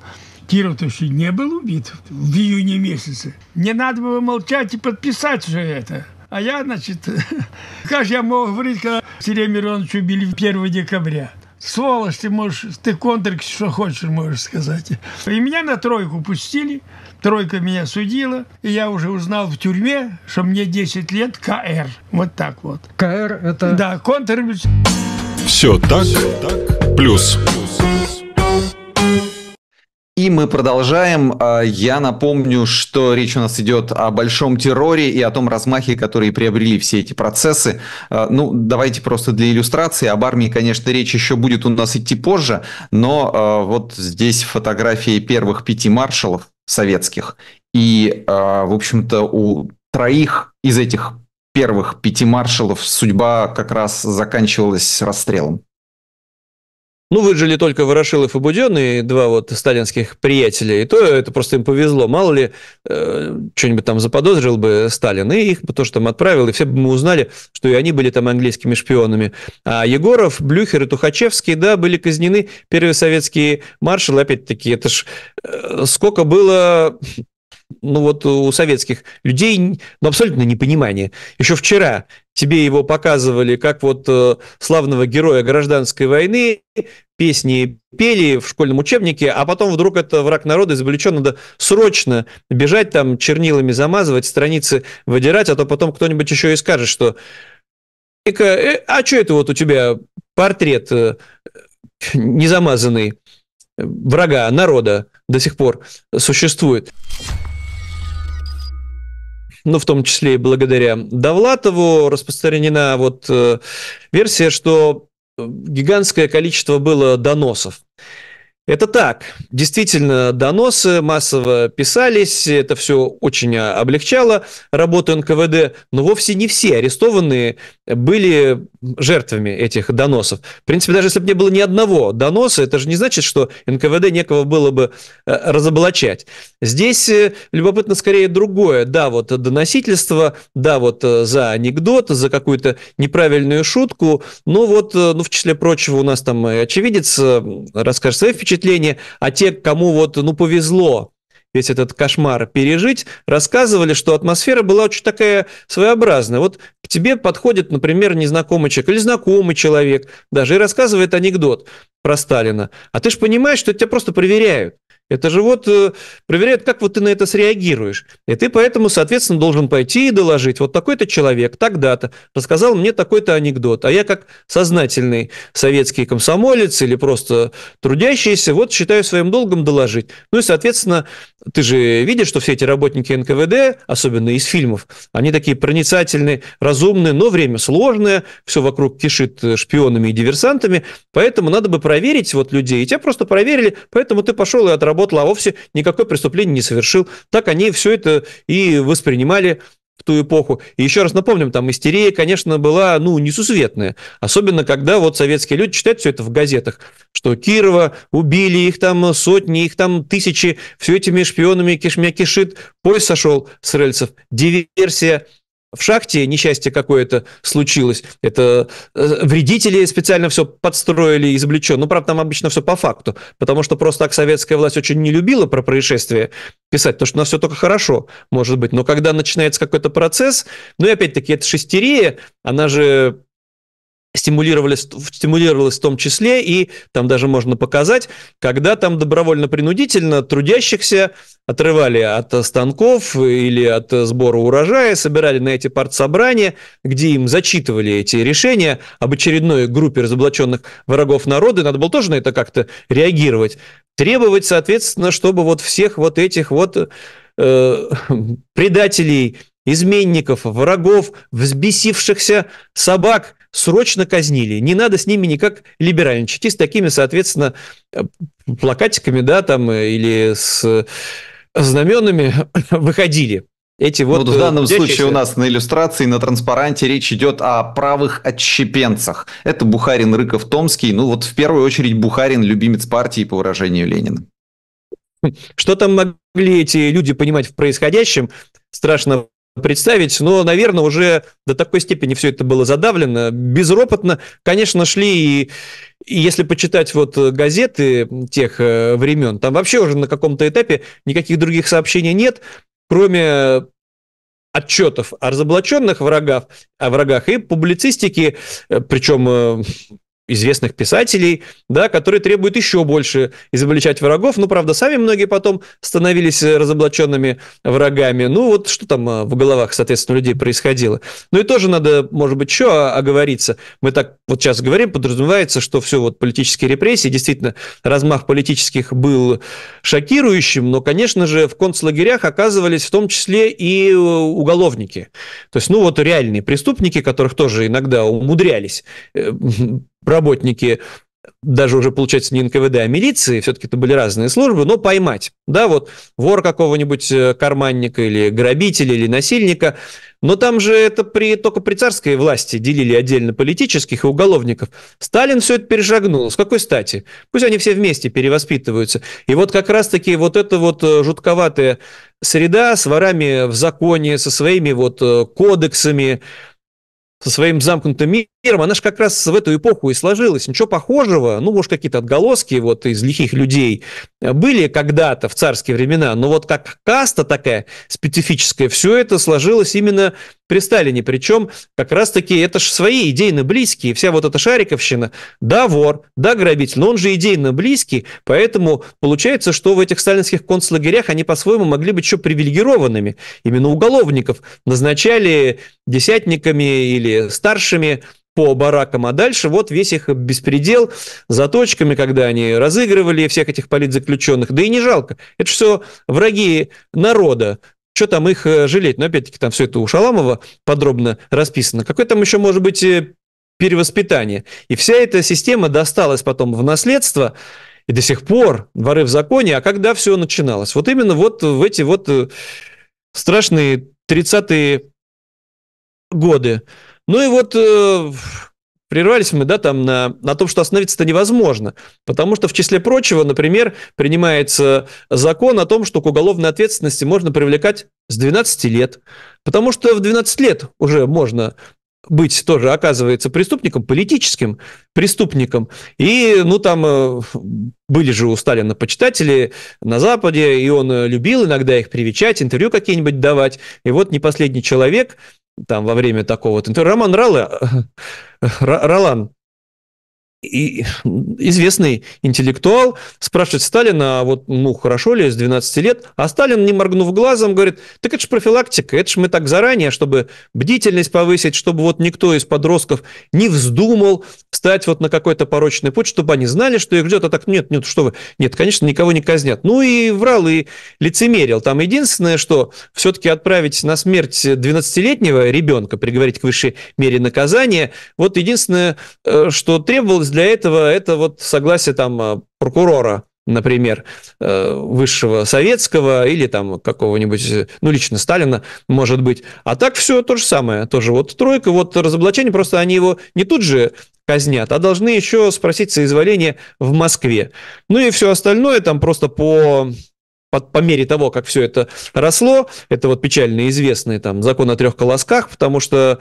Киров-то еще не был убит в июне месяце. Не надо было молчать и подписать же это. А я, значит, как же я мог говорить, когда Сергея Мироновича убили 1 декабря? Сволочь, ты можешь, ты контрик, что хочешь, можешь сказать. И меня на тройку пустили, тройка меня судила, и я уже узнал в тюрьме, что мне 10 лет КР. Вот так вот. КР это... Да, контрреволюционер. Все так, плюс. И мы продолжаем. А, я напомню, что речь у нас идет о большом терроре и о том размахе, который приобрели все эти процессы. А, ну, давайте просто для иллюстрации. Об армии, конечно, речь еще будет у нас идти позже, но а, вот здесь фотографии первых пяти маршалов советских. И, в общем-то, у троих из этих первых пяти маршалов судьба как раз заканчивалась расстрелом. Ну, выжили только Ворошилов и Буденный, два вот сталинских приятеля, и то это просто им повезло. Мало ли, э, что-нибудь там заподозрил бы Сталин, и их бы то что там отправил, и все бы мы узнали, что и они были там английскими шпионами. А Егоров, Блюхер и Тухачевский, да, были казнены первые советские маршалы, опять-таки, это ж э, сколько было ну вот у советских людей ну, абсолютно непонимание. Еще вчера тебе его показывали как вот э, славного героя гражданской войны, песни пели в школьном учебнике, а потом вдруг это враг народа извлечен, надо срочно бежать там, чернилами замазывать, страницы выдирать, а то потом кто-нибудь еще и скажет, что э, а что это вот у тебя портрет э, незамазанный врага народа до сих пор существует? ну, в том числе и благодаря Довлатову, распространена вот э, версия, что э, гигантское количество было доносов это так. Действительно, доносы массово писались, это все очень а, облегчало работу НКВД, но вовсе не все арестованные были жертвами этих доносов. В принципе, даже если бы не было ни одного доноса, это же не значит, что НКВД некого было бы э, разоблачать. Здесь э, любопытно скорее другое. Да, вот доносительство, да, вот э, за анекдот, за какую-то неправильную шутку, но вот, ну, в числе прочего, у нас там очевидец расскажет свои впечатления, впечатление, а те, кому вот, ну, повезло весь этот кошмар пережить, рассказывали, что атмосфера была очень такая своеобразная. Вот к тебе подходит, например, незнакомый человек или знакомый человек даже и рассказывает анекдот про Сталина. А ты же понимаешь, что тебя просто проверяют. Это же вот э, проверяют, как вот ты на это среагируешь. И ты поэтому, соответственно, должен пойти и доложить. Вот такой-то человек тогда-то рассказал мне такой-то анекдот. А я как сознательный советский комсомолец или просто трудящийся, вот считаю своим долгом доложить. Ну и, соответственно, ты же видишь, что все эти работники НКВД, особенно из фильмов, они такие проницательные, разумные, но время сложное, все вокруг кишит э, шпионами и диверсантами, поэтому надо бы проверить проверить вот людей, и тебя просто проверили, поэтому ты пошел и отработал, а вовсе никакое преступление не совершил. Так они все это и воспринимали в ту эпоху. И еще раз напомним, там истерия, конечно, была, ну, несусветная. Особенно, когда вот советские люди читают все это в газетах, что Кирова убили, их там сотни, их там тысячи, все этими шпионами кишмя кишит, поезд сошел с рельсов, диверсия – в шахте несчастье какое-то случилось. Это э, вредители специально все подстроили, изобличен. Ну, правда, там обычно все по факту, потому что просто так советская власть очень не любила про происшествие писать, потому что у нас все только хорошо, может быть. Но когда начинается какой-то процесс, ну и опять-таки, это шестерия, она же стимулировались, стимулировалось в том числе, и там даже можно показать, когда там добровольно-принудительно трудящихся отрывали от э, станков или от э, сбора урожая, собирали на эти партсобрания, где им зачитывали эти решения об очередной группе разоблаченных врагов народа, и надо было тоже на это как-то реагировать. Требовать, соответственно, чтобы вот всех вот этих вот э, предателей, изменников, врагов, взбесившихся собак – срочно казнили. Не надо с ними никак либеральничать. И с такими, соответственно, э, плакатиками, да, там, э, или с э, знаменами выходили. Эти вот, вот ну, в данном дядь, случае у нас на иллюстрации, на транспаранте речь идет о правых отщепенцах. Это Бухарин, Рыков, Томский. Ну вот в первую очередь Бухарин – любимец партии по выражению Ленина. Что там могли эти люди понимать в происходящем, страшно представить, но, наверное, уже до такой степени все это было задавлено. Безропотно, конечно, шли и, и если почитать вот газеты тех э, времен, там вообще уже на каком-то этапе никаких других сообщений нет, кроме отчетов о разоблаченных врагах, о врагах и публицистики, э, причем э, известных писателей, да, которые требуют еще больше изобличать врагов. Ну, правда, сами многие потом становились э, разоблаченными врагами. Ну, вот что там э, в головах, соответственно, людей происходило. Ну, и тоже надо, может быть, что оговориться. Мы так вот сейчас говорим, подразумевается, что все вот политические репрессии, действительно, размах политических был шокирующим, но, конечно же, в концлагерях оказывались в том числе и э, уголовники. То есть, ну, вот реальные преступники, которых тоже иногда умудрялись работники даже уже, получается, не НКВД, а милиции, все-таки это были разные службы, но поймать, да, вот вор какого-нибудь э, карманника или грабителя или насильника, но там же это при, только при царской власти делили отдельно политических и уголовников. Сталин все это перешагнул. С какой стати? Пусть они все вместе перевоспитываются. И вот как раз-таки вот эта вот э, жутковатая среда с ворами в законе, со своими вот э, кодексами, со своим замкнутым миром, она же как раз в эту эпоху и сложилась. Ничего похожего, ну, может, какие-то отголоски вот из лихих людей были когда-то в царские времена, но вот как каста такая специфическая, все это сложилось именно при Сталине. Причем как раз-таки это же свои идейно близкие. Вся вот эта шариковщина, да, вор, да, грабитель, но он же идейно близкий, поэтому получается, что в этих сталинских концлагерях они по-своему могли быть еще привилегированными. Именно уголовников назначали десятниками или старшими по баракам, а дальше вот весь их беспредел за точками, когда они разыгрывали всех этих политзаключенных, да и не жалко. Это все враги народа, что там их э, жалеть? Но ну, опять-таки там все это у Шаламова подробно расписано. Какое там еще может быть э, перевоспитание? И вся эта система досталась потом в наследство, и до сих пор воры в законе, а когда все начиналось? Вот именно вот в эти вот э, страшные 30-е годы. Ну и вот э, прервались мы, да, там на, на том, что остановиться-то невозможно, потому что, в числе прочего, например, принимается закон о том, что к уголовной ответственности можно привлекать с 12 лет, потому что в 12 лет уже можно быть тоже, оказывается, преступником, политическим преступником. И, ну, там э, были же у Сталина почитатели на Западе, и он любил иногда их привечать, интервью какие-нибудь давать. И вот не последний человек там во время такого вот Роман Ралы Ролан, и известный интеллектуал спрашивает Сталина, а вот, ну, хорошо ли, с 12 лет, а Сталин, не моргнув глазом, говорит, так это же профилактика, это же мы так заранее, чтобы бдительность повысить, чтобы вот никто из подростков не вздумал встать вот на какой-то порочный путь, чтобы они знали, что их ждет, а так нет, нет, что вы, нет, конечно, никого не казнят. Ну и врал, и лицемерил. Там единственное, что все-таки отправить на смерть 12-летнего ребенка, приговорить к высшей мере наказания, вот единственное, э, что требовалось для этого, это вот согласие там э, прокурора, например, э, высшего советского или там какого-нибудь, э, ну, лично Сталина, может быть. А так все то же самое, тоже вот тройка, вот разоблачение, просто они его не тут же казнят, а должны еще спросить соизволение в Москве. Ну и все остальное там просто по по, по мере того, как все это росло, это вот печально известный там закон о трех колосках, потому что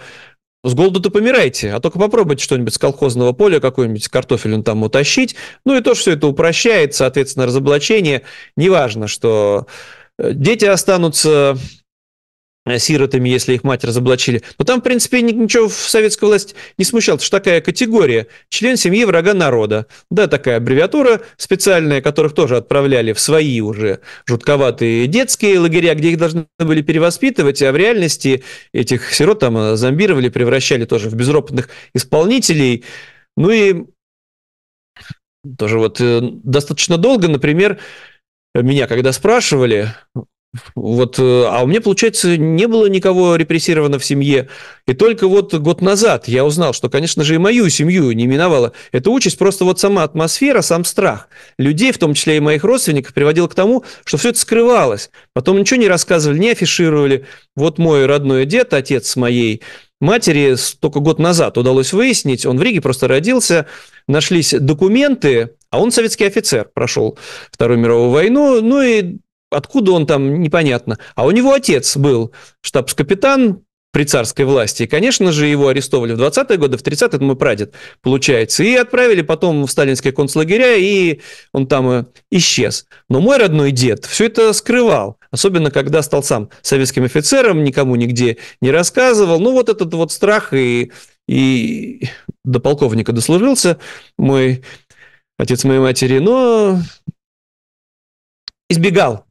с голоду-то помираете, а только попробуйте что-нибудь с колхозного поля, какой-нибудь картофель он там утащить. Ну и то, что все это упрощает, соответственно, разоблачение. Неважно, что э, дети останутся Э, сиротами, если их мать разоблачили. Но там, в принципе, ничего в советскую власть не смущало, потому что такая категория – член семьи врага народа. Да, такая аббревиатура специальная, которых тоже отправляли в свои уже жутковатые детские лагеря, где их должны были перевоспитывать, а в реальности этих сирот там э, зомбировали, превращали тоже в безропотных исполнителей. Ну и тоже вот э, достаточно долго, например, меня когда спрашивали, вот, э, а у меня, получается, не было никого репрессировано в семье. И только вот год назад я узнал, что, конечно же, и мою семью не миновала эта участь. Просто вот сама атмосфера, сам страх людей, в том числе и моих родственников, приводил к тому, что все это скрывалось. Потом ничего не рассказывали, не афишировали. Вот мой родной дед, отец моей матери, только год назад удалось выяснить, он в Риге просто родился, нашлись документы, а он советский офицер, прошел Вторую мировую войну, ну и Откуда он там, непонятно. А у него отец был штабс-капитан при царской власти. И, конечно же, его арестовали в 20-е годы, в 30-е, это мой прадед, получается. И отправили потом в сталинские концлагеря, и он там э, исчез. Но мой родной дед все это скрывал. Особенно, когда стал сам советским офицером, никому нигде не рассказывал. Ну, вот этот вот страх и, и до полковника дослужился мой отец моей матери, но избегал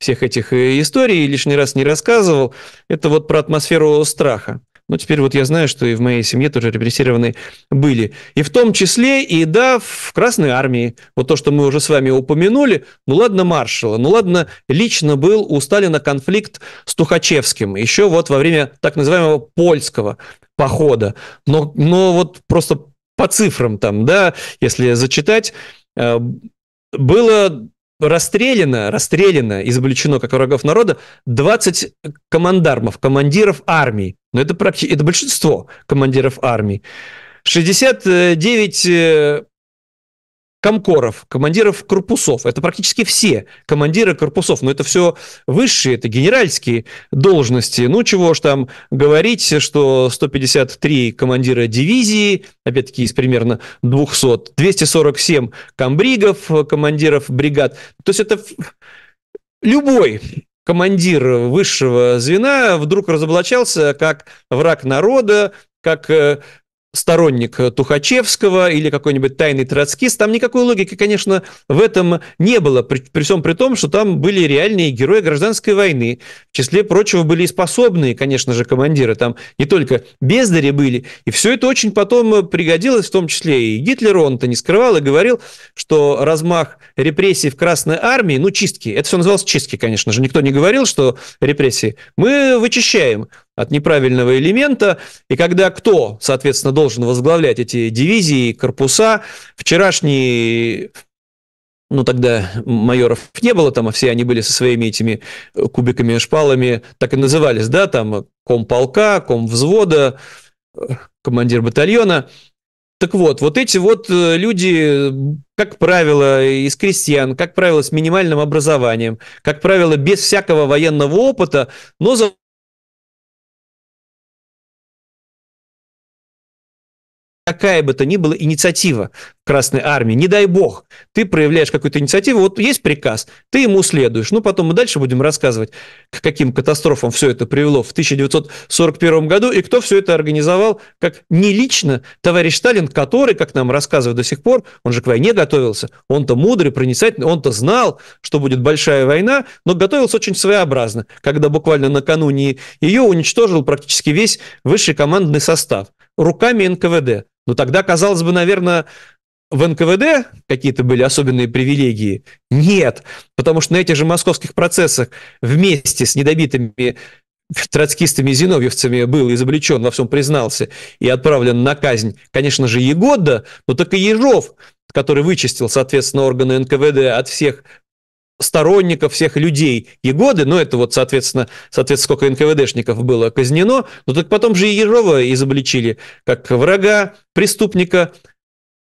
всех этих э, историй лишний раз не рассказывал. Это вот про атмосферу страха. Но ну, теперь вот я знаю, что и в моей семье тоже репрессированные были. И в том числе, и да, в Красной Армии. Вот то, что мы уже с вами упомянули. Ну ладно, маршала. Ну ладно, лично был у Сталина конфликт с Тухачевским. Еще вот во время так называемого польского похода. Но, но вот просто по цифрам там, да, если зачитать, э, было ну, расстреляно, расстреляно, изобличено как врагов народа 20 командармов, командиров армий. Но ну, это, практически это большинство командиров армий. 69 комкоров, командиров корпусов. Это практически все командиры корпусов, но это все высшие, это генеральские должности. Ну, чего ж там говорить, что 153 командира дивизии, опять-таки из примерно 200, 247 комбригов, э, командиров бригад. То есть это любой командир высшего звена вдруг разоблачался как враг народа, как э, сторонник э, Тухачевского или какой-нибудь тайный троцкист. Там никакой логики, конечно, в этом не было, при, при всем при том, что там были реальные герои гражданской войны. В числе прочего были и способные, конечно же, командиры. Там не только бездари были. И все это очень потом э, пригодилось, в том числе и Гитлер Он-то не скрывал и говорил, что размах репрессий в Красной Армии, ну, чистки, это все называлось чистки, конечно же. Никто не говорил, что репрессии. Мы вычищаем от неправильного элемента. И когда кто, соответственно, должен возглавлять эти дивизии, корпуса, вчерашние, ну, тогда майоров не было там, а все они были со своими этими э, кубиками, и шпалами, так и назывались, да, там ком полка, ком взвода, э, командир батальона. Так вот, вот эти вот э, люди, как правило, из крестьян, как правило, с минимальным образованием, как правило, без всякого военного опыта, но какая бы то ни была инициатива в Красной Армии, не дай бог, ты проявляешь какую-то инициативу, вот есть приказ, ты ему следуешь. Ну, потом мы дальше будем рассказывать, к каким катастрофам все это привело в 1941 году и кто все это организовал, как не лично товарищ Сталин, который, как нам рассказывают до сих пор, он же к войне готовился, он-то мудрый, проницательный, он-то знал, что будет большая война, но готовился очень своеобразно, когда буквально накануне ее уничтожил практически весь высший командный состав руками НКВД. Но ну, тогда, казалось бы, наверное, в НКВД какие-то были особенные привилегии? Нет, потому что на этих же московских процессах вместе с недобитыми троцкистами и зиновьевцами был изобличен, во всем признался и отправлен на казнь, конечно же, Егода, но так и Ежов, который вычистил, соответственно, органы НКВД от всех сторонников всех людей Егоды, ну это вот, соответственно, соответственно, сколько НКВДшников было казнено, но ну, так потом же и Ерова изобличили как врага, преступника,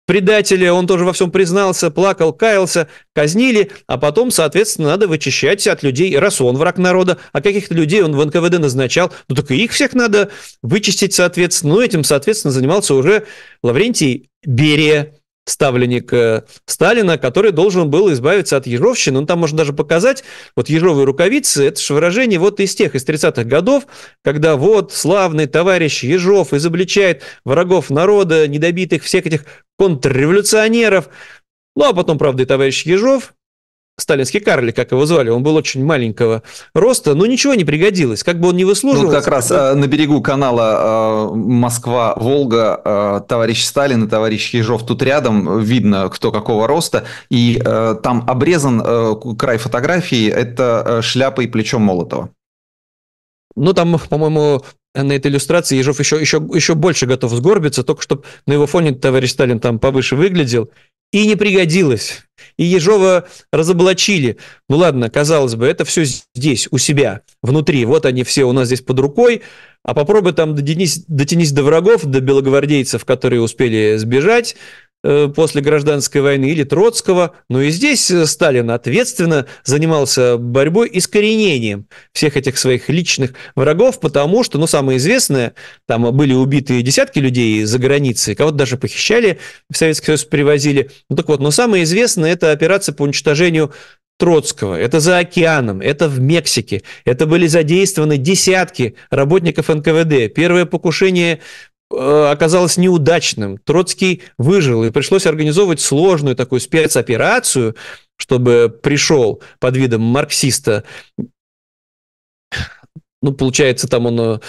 предателя, он тоже во всем признался, плакал, каялся, казнили, а потом, соответственно, надо вычищать от людей, раз он враг народа, а каких-то людей он в НКВД назначал, ну так и их всех надо вычистить, соответственно, ну этим, соответственно, занимался уже Лаврентий Берия, ставленник э, Сталина, который должен был избавиться от ежовщины. Ну, там можно даже показать, вот ежовые рукавицы, это же выражение вот из тех, из 30-х годов, когда вот славный товарищ Ежов изобличает врагов народа, недобитых всех этих контрреволюционеров. Ну, а потом, правда, и товарищ Ежов сталинский карлик, как его звали, он был очень маленького роста, но ничего не пригодилось, как бы он не выслуживал. Ну, как раз э, на берегу канала э, Москва-Волга э, товарищ Сталин и товарищ Ежов тут рядом, видно, кто какого роста, и э, там обрезан э, край фотографии, это э, шляпа и плечо Молотова. Ну, там, по-моему, на этой иллюстрации Ежов еще, еще, еще больше готов сгорбиться, только чтобы на его фоне товарищ Сталин там повыше выглядел и не пригодилось. И Ежова разоблачили. Ну ладно, казалось бы, это все здесь, у себя, внутри. Вот они все у нас здесь под рукой. А попробуй там дотянись, дотянись до врагов, до белогвардейцев, которые успели сбежать, Э, после гражданской войны или Троцкого, но и здесь э, Сталин ответственно занимался борьбой и искоренением всех этих своих личных врагов, потому что, ну, самое известное, там были убиты десятки людей за границей, кого-то даже похищали, в Советский Союз привозили. Ну, так вот, но самое известное – это операция по уничтожению Троцкого, это за океаном, это в Мексике, это были задействованы десятки работников НКВД. Первое покушение Э, оказалось неудачным. Троцкий выжил, и пришлось организовывать сложную такую спецоперацию, чтобы пришел под видом марксиста. Ну, получается, там он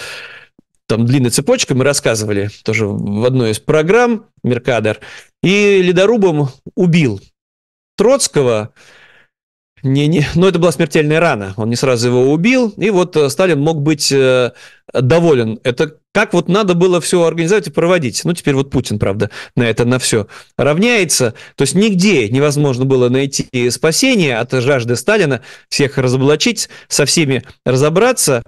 там длинной цепочкой, мы рассказывали тоже в одной из программ Меркадер, и ледорубом убил Троцкого, не, не, но это была смертельная рана, он не сразу его убил, и вот э, Сталин мог быть э, доволен. Это как вот надо было все организовать и проводить. Ну, теперь вот Путин, правда, на это на все равняется. То есть нигде невозможно было найти спасение от жажды Сталина, всех разоблачить, со всеми разобраться.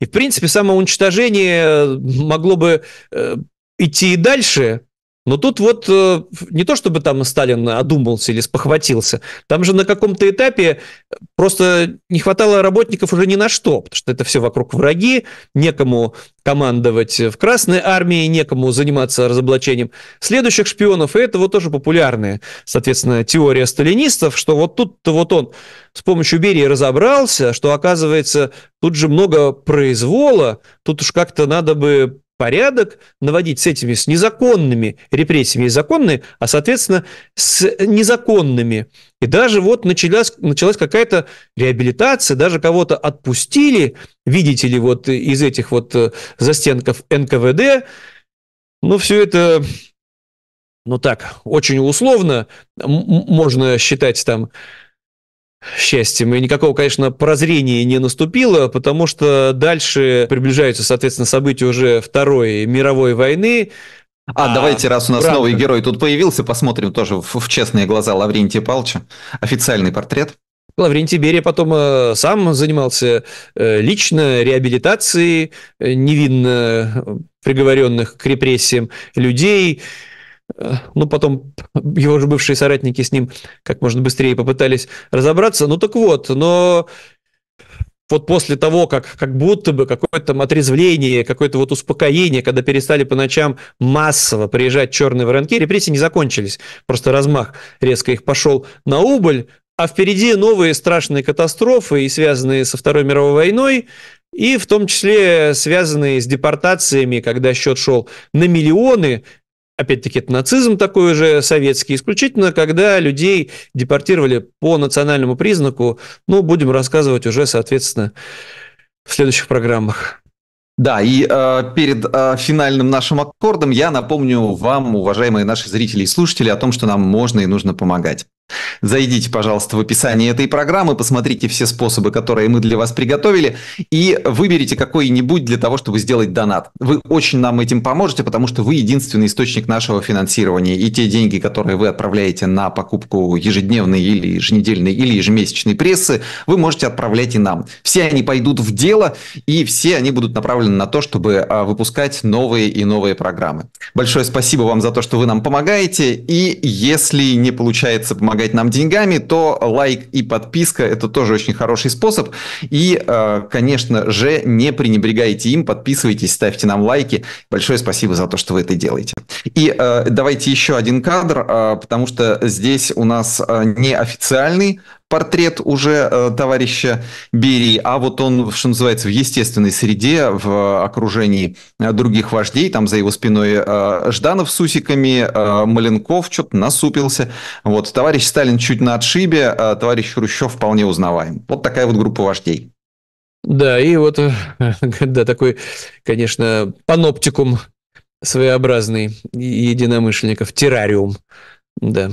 И, в принципе, самоуничтожение э, могло бы э, идти и дальше, но тут вот э, не то, чтобы там Сталин одумался или спохватился, там же на каком-то этапе э, просто не хватало работников уже ни на что, потому что это все вокруг враги, некому командовать в Красной армии, некому заниматься разоблачением следующих шпионов, и это вот тоже популярная, соответственно, теория сталинистов, что вот тут-то вот он с помощью Берии разобрался, что, оказывается, тут же много произвола, тут уж как-то надо бы порядок наводить с этими, с незаконными репрессиями, и законные, а, соответственно, с незаконными. И даже вот началась, началась какая-то реабилитация, даже кого-то отпустили, видите ли, вот из этих вот э, застенков НКВД. но ну, все это, ну так, очень условно можно считать там счастьем. И никакого, конечно, прозрения не наступило, потому что дальше приближаются, соответственно, события уже Второй мировой войны. А, а давайте, раз у нас правда. новый герой тут появился, посмотрим тоже в, в честные глаза Лаврентия Палча. Официальный портрет. Лаврентий Берия потом э, сам занимался э, лично реабилитацией э, невинно приговоренных к репрессиям людей, ну, потом его же бывшие соратники с ним как можно быстрее попытались разобраться. Ну, так вот, но вот после того, как как будто бы какое-то там отрезвление, какое-то вот успокоение, когда перестали по ночам массово приезжать черные воронки, репрессии не закончились, просто размах резко их пошел на убыль, а впереди новые страшные катастрофы, и связанные со Второй мировой войной, и в том числе связанные с депортациями, когда счет шел на миллионы, опять-таки, это нацизм такой же советский, исключительно, когда людей депортировали по национальному признаку, ну, будем рассказывать уже, соответственно, в следующих программах. Да, и э, перед э, финальным нашим аккордом я напомню вам, уважаемые наши зрители и слушатели, о том, что нам можно и нужно помогать. Зайдите, пожалуйста, в описание этой программы, посмотрите все способы, которые мы для вас приготовили, и выберите какой-нибудь для того, чтобы сделать донат. Вы очень нам этим поможете, потому что вы единственный источник нашего финансирования. И те деньги, которые вы отправляете на покупку ежедневной или еженедельной или ежемесячной прессы, вы можете отправлять и нам. Все они пойдут в дело, и все они будут направлены на то, чтобы а, выпускать новые и новые программы. Большое спасибо вам за то, что вы нам помогаете, и если не получается помогать, помогать нам деньгами, то лайк и подписка – это тоже очень хороший способ. И, э, конечно же, не пренебрегайте им, подписывайтесь, ставьте нам лайки. Большое спасибо за то, что вы это делаете. И э, давайте еще один кадр, э, потому что здесь у нас неофициальный портрет уже э, товарища Берии, а вот он, что называется, в естественной среде, в окружении э, других вождей, там за его спиной э, Жданов с усиками, э, Маленков что-то насупился. Вот, товарищ Сталин чуть на отшибе, а товарищ Хрущев вполне узнаваем. Вот такая вот группа вождей. Да, и вот, э, да, такой, конечно, паноптикум своеобразный единомышленников, террариум, да.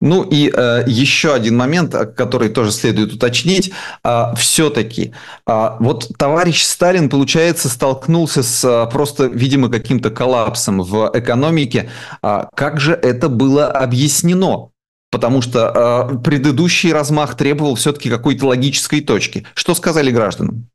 Ну и э, еще один момент, который тоже следует уточнить. Э, а, все-таки э, а, вот товарищ Сталин, получается, столкнулся с э, просто, видимо, каким-то коллапсом в экономике. Э, как же это было объяснено? Потому что э, предыдущий размах требовал все-таки какой-то логической точки. Что сказали гражданам?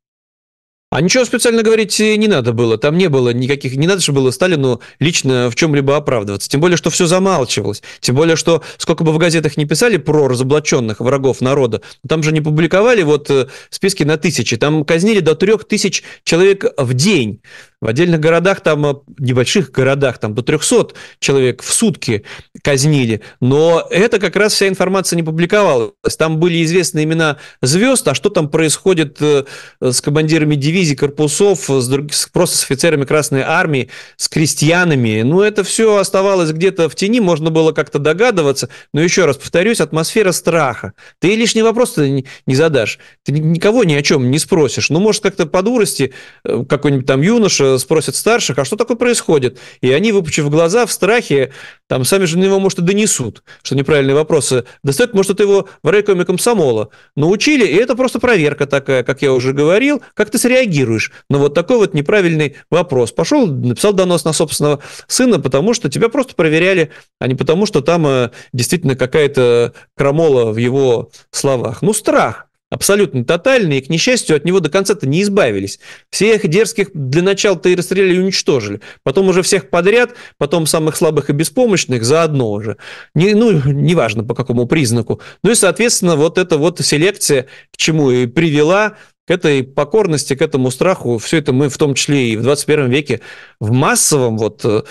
А ничего специально говорить не надо было. Там не было никаких... Не надо же было Сталину лично в чем-либо оправдываться. Тем более, что все замалчивалось. Тем более, что сколько бы в газетах не писали про разоблаченных врагов народа, там же не публиковали вот э, списки на тысячи. Там казнили до трех тысяч человек в день. В отдельных городах, там, э, небольших городах, там до 300 человек в сутки казнили. Но это как раз вся информация не публиковалась. Там были известны имена звезд, а что там происходит э, с командирами дивизий, корпусов, с друг... просто с офицерами Красной Армии, с крестьянами. Ну, это все оставалось где-то в тени, можно было как-то догадываться. Но еще раз повторюсь, атмосфера страха. Ты лишний вопрос не, не задашь. Ты никого ни о чем не спросишь. Ну, может, как-то по дурости э, какой-нибудь там юноша спросят старших, а что такое происходит? И они, выпучив глаза, в страхе, там сами же на него, может, и донесут, что неправильные вопросы достают, может, это его в райкоме комсомола научили, и это просто проверка такая, как я уже говорил, как ты среагируешь на вот такой вот неправильный вопрос. Пошел, написал донос на собственного сына, потому что тебя просто проверяли, а не потому, что там э, действительно какая-то крамола в его словах. Ну, страх абсолютно тотальный, и, к несчастью, от него до конца-то не избавились. Всех дерзких для начала-то и расстреляли и уничтожили. Потом уже всех подряд, потом самых слабых и беспомощных заодно уже. Не, ну, неважно по какому признаку. Ну и, соответственно, вот эта вот селекция к чему и привела, к этой покорности, к этому страху. Все это мы в том числе и в 21 веке в массовом вот э,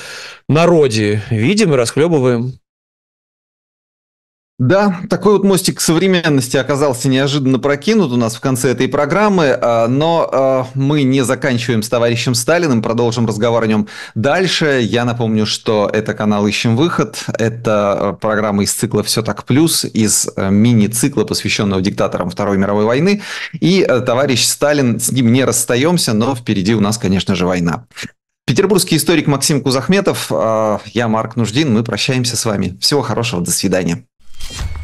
народе видим и расхлебываем. Да, такой вот мостик к современности оказался неожиданно прокинут у нас в конце этой программы, а, но а, мы не заканчиваем с товарищем Сталиным, продолжим разговор о нем дальше. Я напомню, что это канал «Ищем выход», это а, программа из цикла «Все так плюс», из мини-цикла, посвященного диктаторам Второй мировой войны, и товарищ Сталин, с ним не расстаемся, но впереди у нас, конечно же, война. Петербургский историк Максим Кузахметов, я Марк Нуждин, мы прощаемся с вами. Всего хорошего, до свидания. you